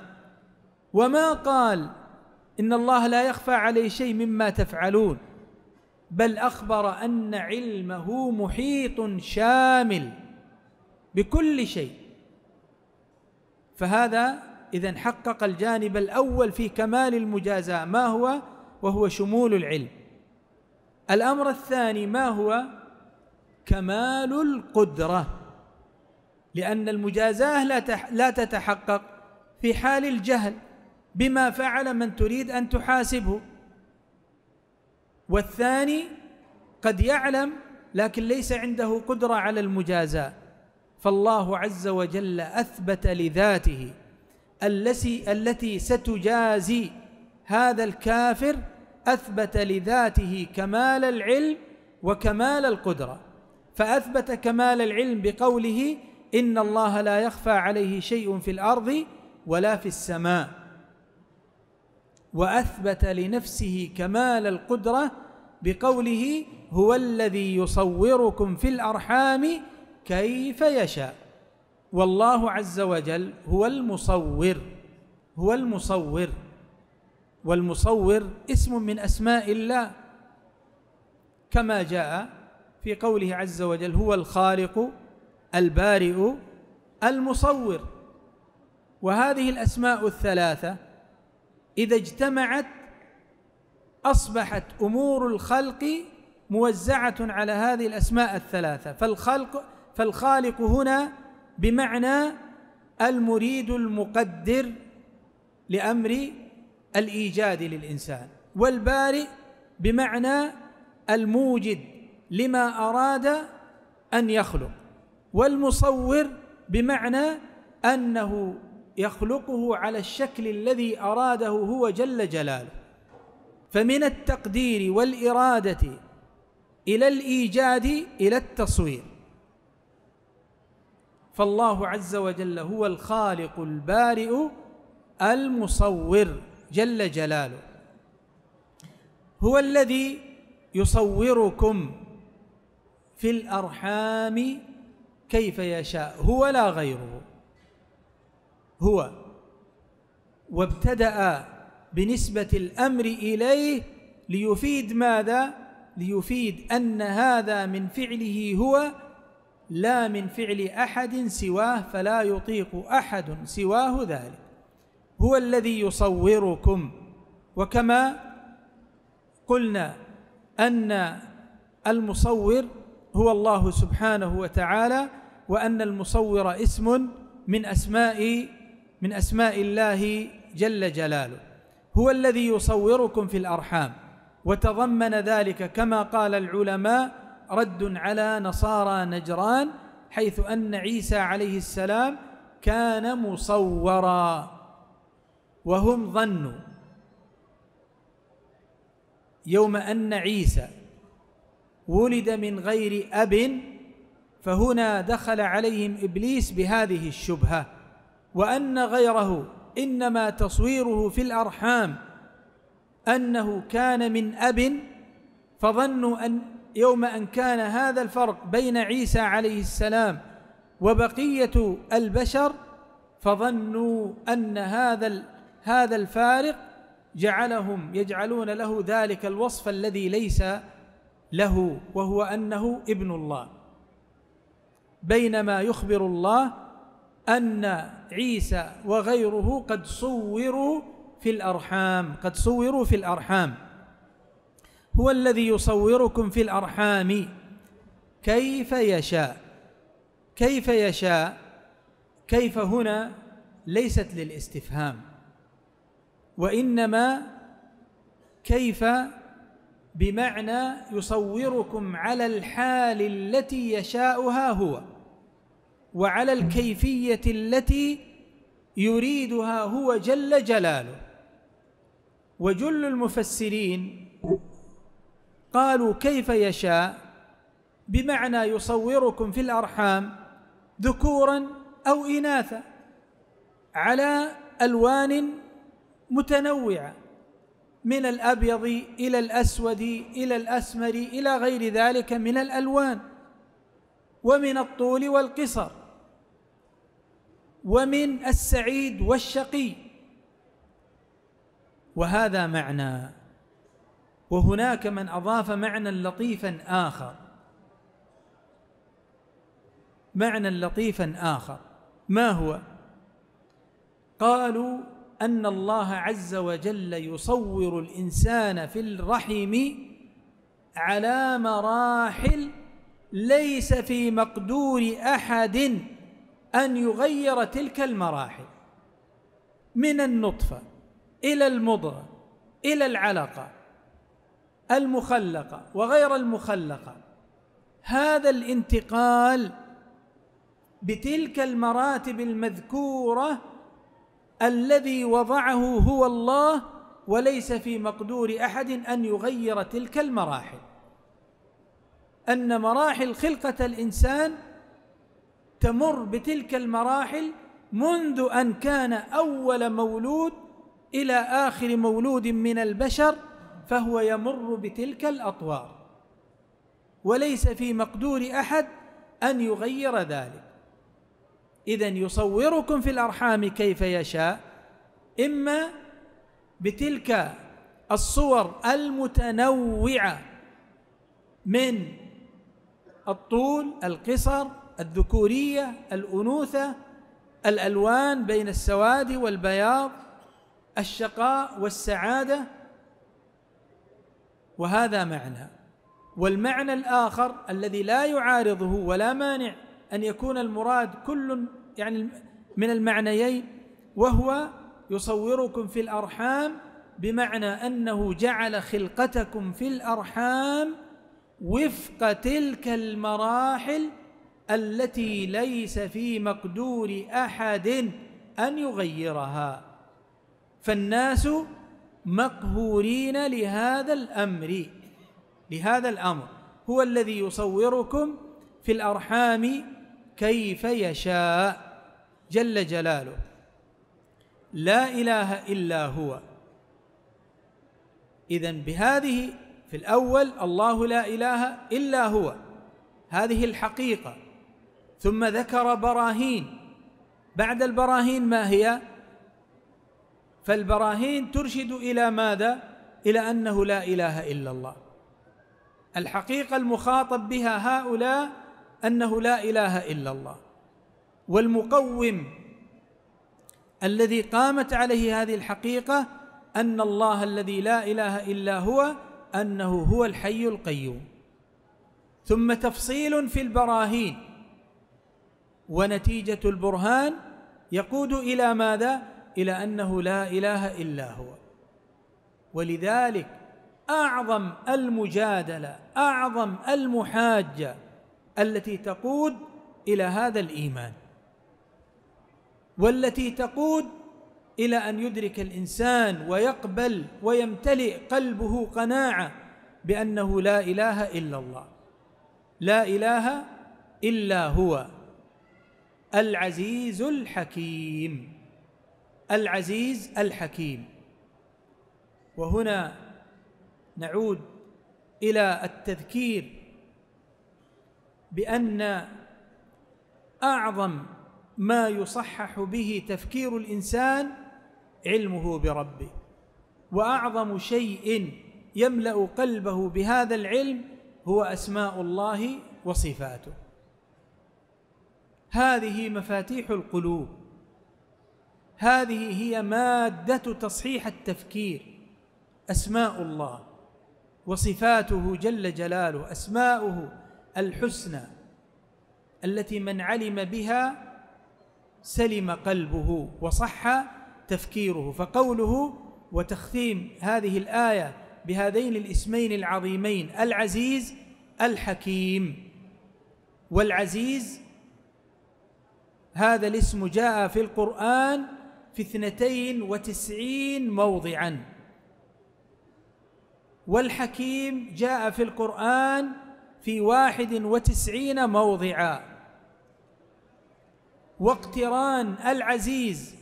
وما قال ان الله لا يخفى عليه شيء مما تفعلون بل أخبر أن علمه محيط شامل بكل شيء فهذا إذا حقق الجانب الأول في كمال المجازاة ما هو وهو شمول العلم الأمر الثاني ما هو كمال القدرة لأن المجازاة لا لا تتحقق في حال الجهل بما فعل من تريد أن تحاسبه والثاني قد يعلم لكن ليس عنده قدره على المجازاه فالله عز وجل اثبت لذاته التي ستجازي هذا الكافر اثبت لذاته كمال العلم وكمال القدره فاثبت كمال العلم بقوله ان الله لا يخفى عليه شيء في الارض ولا في السماء وأثبت لنفسه كمال القدرة بقوله هو الذي يصوركم في الأرحام كيف يشاء والله عز وجل هو المصور هو المصور والمصور اسم من أسماء الله كما جاء في قوله عز وجل هو الخالق البارئ المصور وهذه الأسماء الثلاثة إذا اجتمعت أصبحت أمور الخلق موزعة على هذه الأسماء الثلاثة فالخلق فالخالق هنا بمعنى المريد المقدر لأمر الإيجاد للإنسان والبارئ بمعنى الموجد لما أراد أن يخلق والمصور بمعنى أنه يخلقه على الشكل الذي اراده هو جل جلاله فمن التقدير والاراده الى الايجاد الى التصوير فالله عز وجل هو الخالق البارئ المصور جل جلاله هو الذي يصوركم في الارحام كيف يشاء هو لا غيره هو وابتدأ بنسبة الأمر إليه ليفيد ماذا؟ ليفيد أن هذا من فعله هو لا من فعل أحد سواه فلا يطيق أحد سواه ذلك هو الذي يصوركم وكما قلنا أن المصور هو الله سبحانه وتعالى وأن المصور اسم من أسماء من أسماء الله جل جلاله هو الذي يصوركم في الأرحام وتضمن ذلك كما قال العلماء رد على نصارى نجران حيث أن عيسى عليه السلام كان مصورا وهم ظنوا يوم أن عيسى ولد من غير أب فهنا دخل عليهم إبليس بهذه الشبهة وأن غيره إنما تصويره في الأرحام أنه كان من أب فظنوا أن يوم أن كان هذا الفرق بين عيسى عليه السلام وبقية البشر فظنوا أن هذا هذا الفارق جعلهم يجعلون له ذلك الوصف الذي ليس له وهو أنه ابن الله بينما يخبر الله أن عيسى وغيره قد صوروا في الأرحام قد صوروا في الأرحام هو الذي يصوركم في الأرحام كيف يشاء كيف يشاء كيف هنا ليست للاستفهام وإنما كيف بمعنى يصوركم على الحال التي يشاؤها هو وعلى الكيفية التي يريدها هو جل جلاله وجل المفسرين قالوا كيف يشاء بمعنى يصوركم في الأرحام ذكورا أو إناثا على ألوان متنوعة من الأبيض إلى الأسود إلى الأسمر إلى غير ذلك من الألوان ومن الطول والقصر ومن السعيد والشقي وهذا معنى وهناك من أضاف معنى لطيفا آخر معنى لطيفا آخر ما هو؟ قالوا أن الله عز وجل يصور الإنسان في الرحم على مراحل ليس في مقدور أحد أن يغير تلك المراحل من النطفة إلى المضغة إلى العلقة المخلقة وغير المخلقة هذا الانتقال بتلك المراتب المذكورة الذي وضعه هو الله وليس في مقدور أحد أن يغير تلك المراحل أن مراحل خلقة الإنسان تمر بتلك المراحل منذ أن كان أول مولود إلى آخر مولود من البشر فهو يمر بتلك الأطوار وليس في مقدور أحد أن يغير ذلك إذا يصوركم في الأرحام كيف يشاء إما بتلك الصور المتنوعة من الطول القصر الذكورية الأنوثة الألوان بين السواد والبياض الشقاء والسعادة وهذا معنى والمعنى الآخر الذي لا يعارضه ولا مانع أن يكون المراد كل يعني من المعنيين وهو يصوركم في الأرحام بمعنى أنه جعل خلقتكم في الأرحام وفق تلك المراحل التي ليس في مقدور احد ان يغيرها فالناس مقهورين لهذا الامر لهذا الامر هو الذي يصوركم في الارحام كيف يشاء جل جلاله لا اله الا هو اذا بهذه في الاول الله لا اله الا هو هذه الحقيقه ثم ذكر براهين بعد البراهين ما هي فالبراهين ترشد الى ماذا الى انه لا اله الا الله الحقيقه المخاطب بها هؤلاء انه لا اله الا الله والمقوم الذي قامت عليه هذه الحقيقه ان الله الذي لا اله الا هو انه هو الحي القيوم ثم تفصيل في البراهين ونتيجة البرهان يقود إلى ماذا؟ إلى أنه لا إله إلا هو ولذلك أعظم المجادلة أعظم المحاجة التي تقود إلى هذا الإيمان والتي تقود إلى أن يدرك الإنسان ويقبل ويمتلئ قلبه قناعة بأنه لا إله إلا الله لا إله إلا هو العزيز الحكيم العزيز الحكيم وهنا نعود إلى التذكير بأن أعظم ما يصحح به تفكير الإنسان علمه بربه وأعظم شيء يملأ قلبه بهذا العلم هو أسماء الله وصفاته هذه مفاتيح القلوب هذه هي مادة تصحيح التفكير أسماء الله وصفاته جل جلاله أسماؤه الحسنى التي من علم بها سلم قلبه وصح تفكيره فقوله وتختيم هذه الآية بهذين الاسمين العظيمين العزيز الحكيم والعزيز هذا الاسم جاء في القرآن في اثنتين وتسعين موضعا والحكيم جاء في القرآن في واحد وتسعين موضعا واقتران العزيز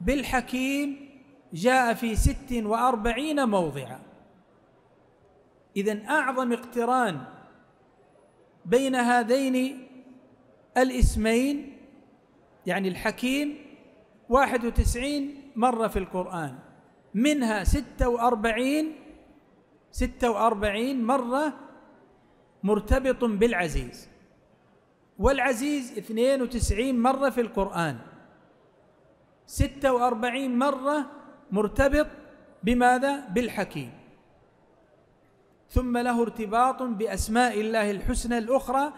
بالحكيم جاء في ست وأربعين موضعا إذا أعظم اقتران بين هذين الاسمين يعني الحكيم 91 مرة في القرآن منها 46 46 مرة مرتبط بالعزيز والعزيز 92 مرة في القرآن 46 مرة مرتبط بماذا؟ بالحكيم ثم له ارتباط بأسماء الله الحسنى الأخرى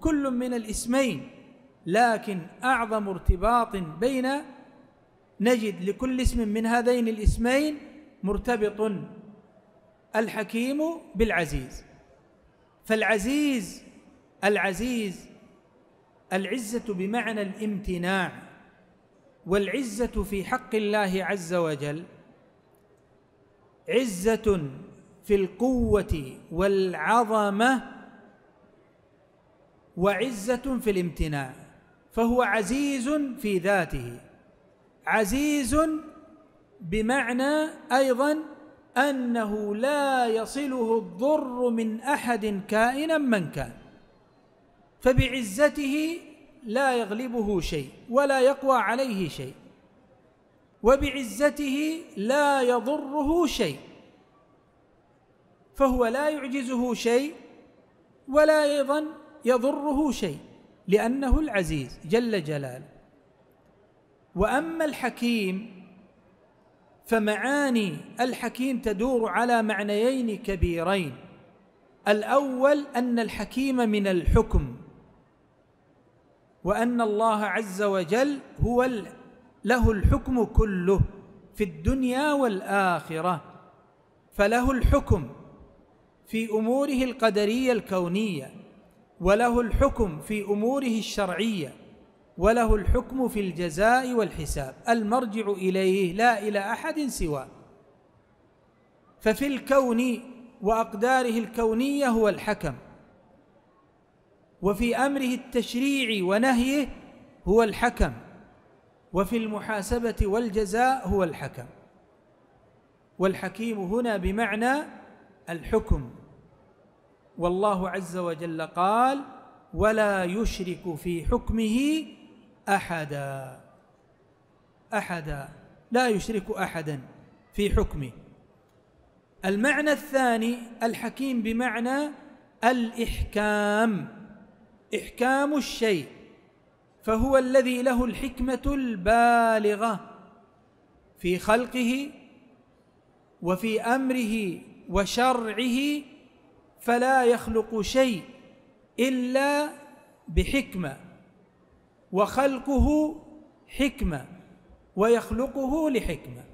كل من الاسمين لكن أعظم ارتباط بين نجد لكل اسم من هذين الاسمين مرتبط الحكيم بالعزيز فالعزيز العزيز العزة بمعنى الامتناع والعزة في حق الله عز وجل عزة في القوة والعظمة وعزة في الامتناع فهو عزيز في ذاته عزيز بمعنى أيضا أنه لا يصله الضر من أحد كائنا من كان فبعزته لا يغلبه شيء ولا يقوى عليه شيء وبعزته لا يضره شيء فهو لا يعجزه شيء ولا أيضا يضره شيء لأنه العزيز جل جلاله وأما الحكيم فمعاني الحكيم تدور على معنيين كبيرين الأول أن الحكيم من الحكم وأن الله عز وجل هو له الحكم كله في الدنيا والآخرة فله الحكم في أموره القدرية الكونية وله الحكم في أموره الشرعية وله الحكم في الجزاء والحساب المرجع إليه لا إلى أحد سواه ففي الكون وأقداره الكونية هو الحكم وفي أمره التشريعي ونهيه هو الحكم وفي المحاسبة والجزاء هو الحكم والحكيم هنا بمعنى الحكم والله عز وجل قال ولا يشرك في حكمه أحدا أحدا لا يشرك أحدا في حكمه المعنى الثاني الحكيم بمعنى الإحكام إحكام الشيء فهو الذي له الحكمة البالغة في خلقه وفي أمره وشرعه فلا يخلق شيء إلا بحكمة وخلقه حكمة ويخلقه لحكمة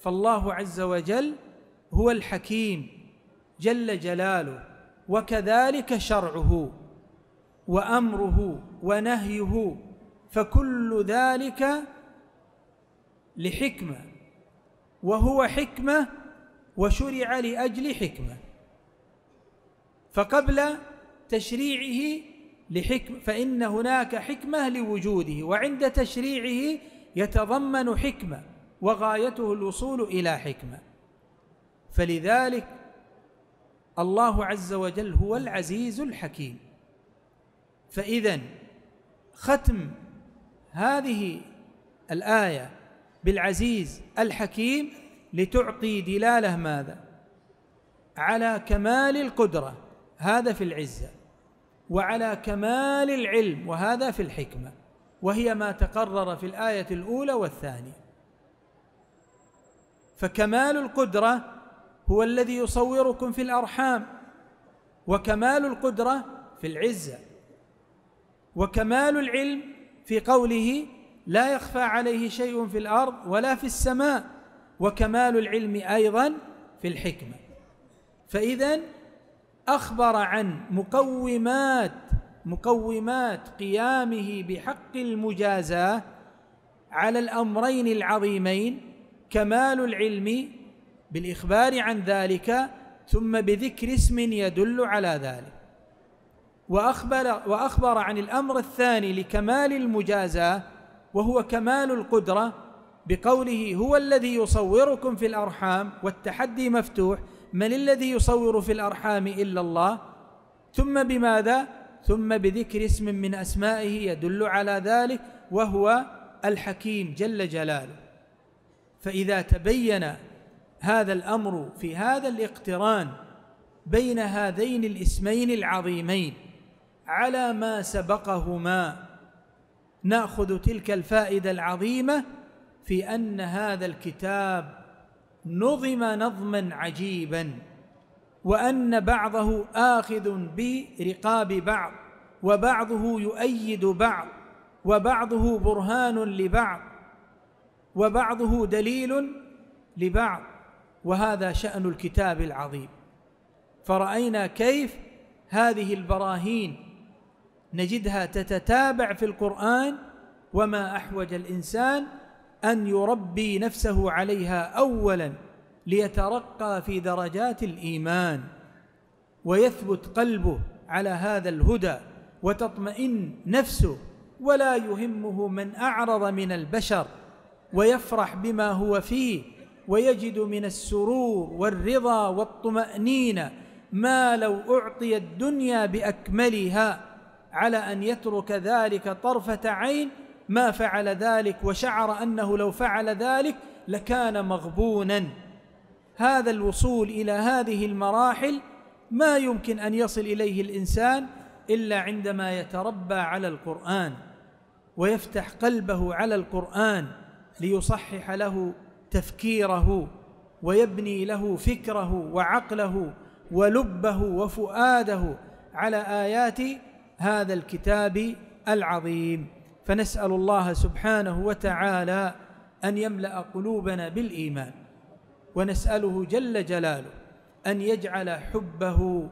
فالله عز وجل هو الحكيم جل جلاله وكذلك شرعه وأمره ونهيه فكل ذلك لحكمة وهو حكمة وشرع لأجل حكمه فقبل تشريعه لحكم فإن هناك حكمة لوجوده وعند تشريعه يتضمن حكمة وغايته الوصول إلى حكمة فلذلك الله عز وجل هو العزيز الحكيم فإذا ختم هذه الآية بالعزيز الحكيم لتعطي دلالة ماذا؟ على كمال القدرة هذا في العزة وعلى كمال العلم وهذا في الحكمة وهي ما تقرر في الآية الأولى والثانية فكمال القدرة هو الذي يصوركم في الأرحام وكمال القدرة في العزة وكمال العلم في قوله لا يخفى عليه شيء في الأرض ولا في السماء وكمال العلم أيضا في الحكمة فإذا أخبر عن مقومات مقومات قيامه بحق المجازاة على الأمرين العظيمين كمال العلم بالإخبار عن ذلك ثم بذكر اسم يدل على ذلك وأخبر, وأخبر عن الأمر الثاني لكمال المجازاة وهو كمال القدرة بقوله هو الذي يصوركم في الأرحام والتحدي مفتوح من الذي يصور في الأرحام إلا الله ثم بماذا ثم بذكر اسم من أسمائه يدل على ذلك وهو الحكيم جل جلاله فإذا تبين هذا الأمر في هذا الاقتران بين هذين الاسمين العظيمين على ما سبقهما ناخذ تلك الفائده العظيمه في ان هذا الكتاب نظم نظما عجيبا وأن بعضه آخذ برقاب بعض وبعضه يؤيد بعض وبعضه برهان لبعض وبعضه دليل لبعض وهذا شأن الكتاب العظيم فرأينا كيف هذه البراهين نجدها تتتابع في القرآن وما أحوج الإنسان أن يربي نفسه عليها أولا ليترقى في درجات الإيمان ويثبت قلبه على هذا الهدى وتطمئن نفسه ولا يهمه من أعرض من البشر ويفرح بما هو فيه ويجد من السرور والرضا والطمأنينة ما لو أعطي الدنيا بأكملها على أن يترك ذلك طرفة عين ما فعل ذلك وشعر أنه لو فعل ذلك لكان مغبونا هذا الوصول إلى هذه المراحل ما يمكن أن يصل إليه الإنسان إلا عندما يتربى على القرآن ويفتح قلبه على القرآن ليصحح له تفكيره ويبني له فكره وعقله ولبه وفؤاده على آيات هذا الكتاب العظيم فنسأل الله سبحانه وتعالى أن يملأ قلوبنا بالإيمان ونسأله جل جلاله أن يجعل حبه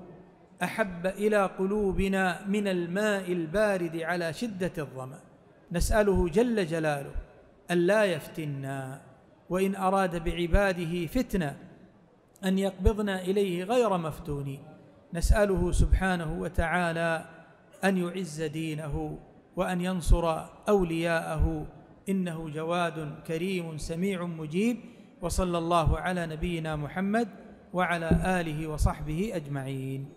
أحب إلى قلوبنا من الماء البارد على شدة الظمأ نسأله جل جلاله أن لا يفتنا وإن أراد بعباده فتنة أن يقبضنا إليه غير مفتونين نسأله سبحانه وتعالى أن يعز دينه وأن ينصر أولياءه إنه جواد كريم سميع مجيب وصلى الله على نبينا محمد وعلى آله وصحبه أجمعين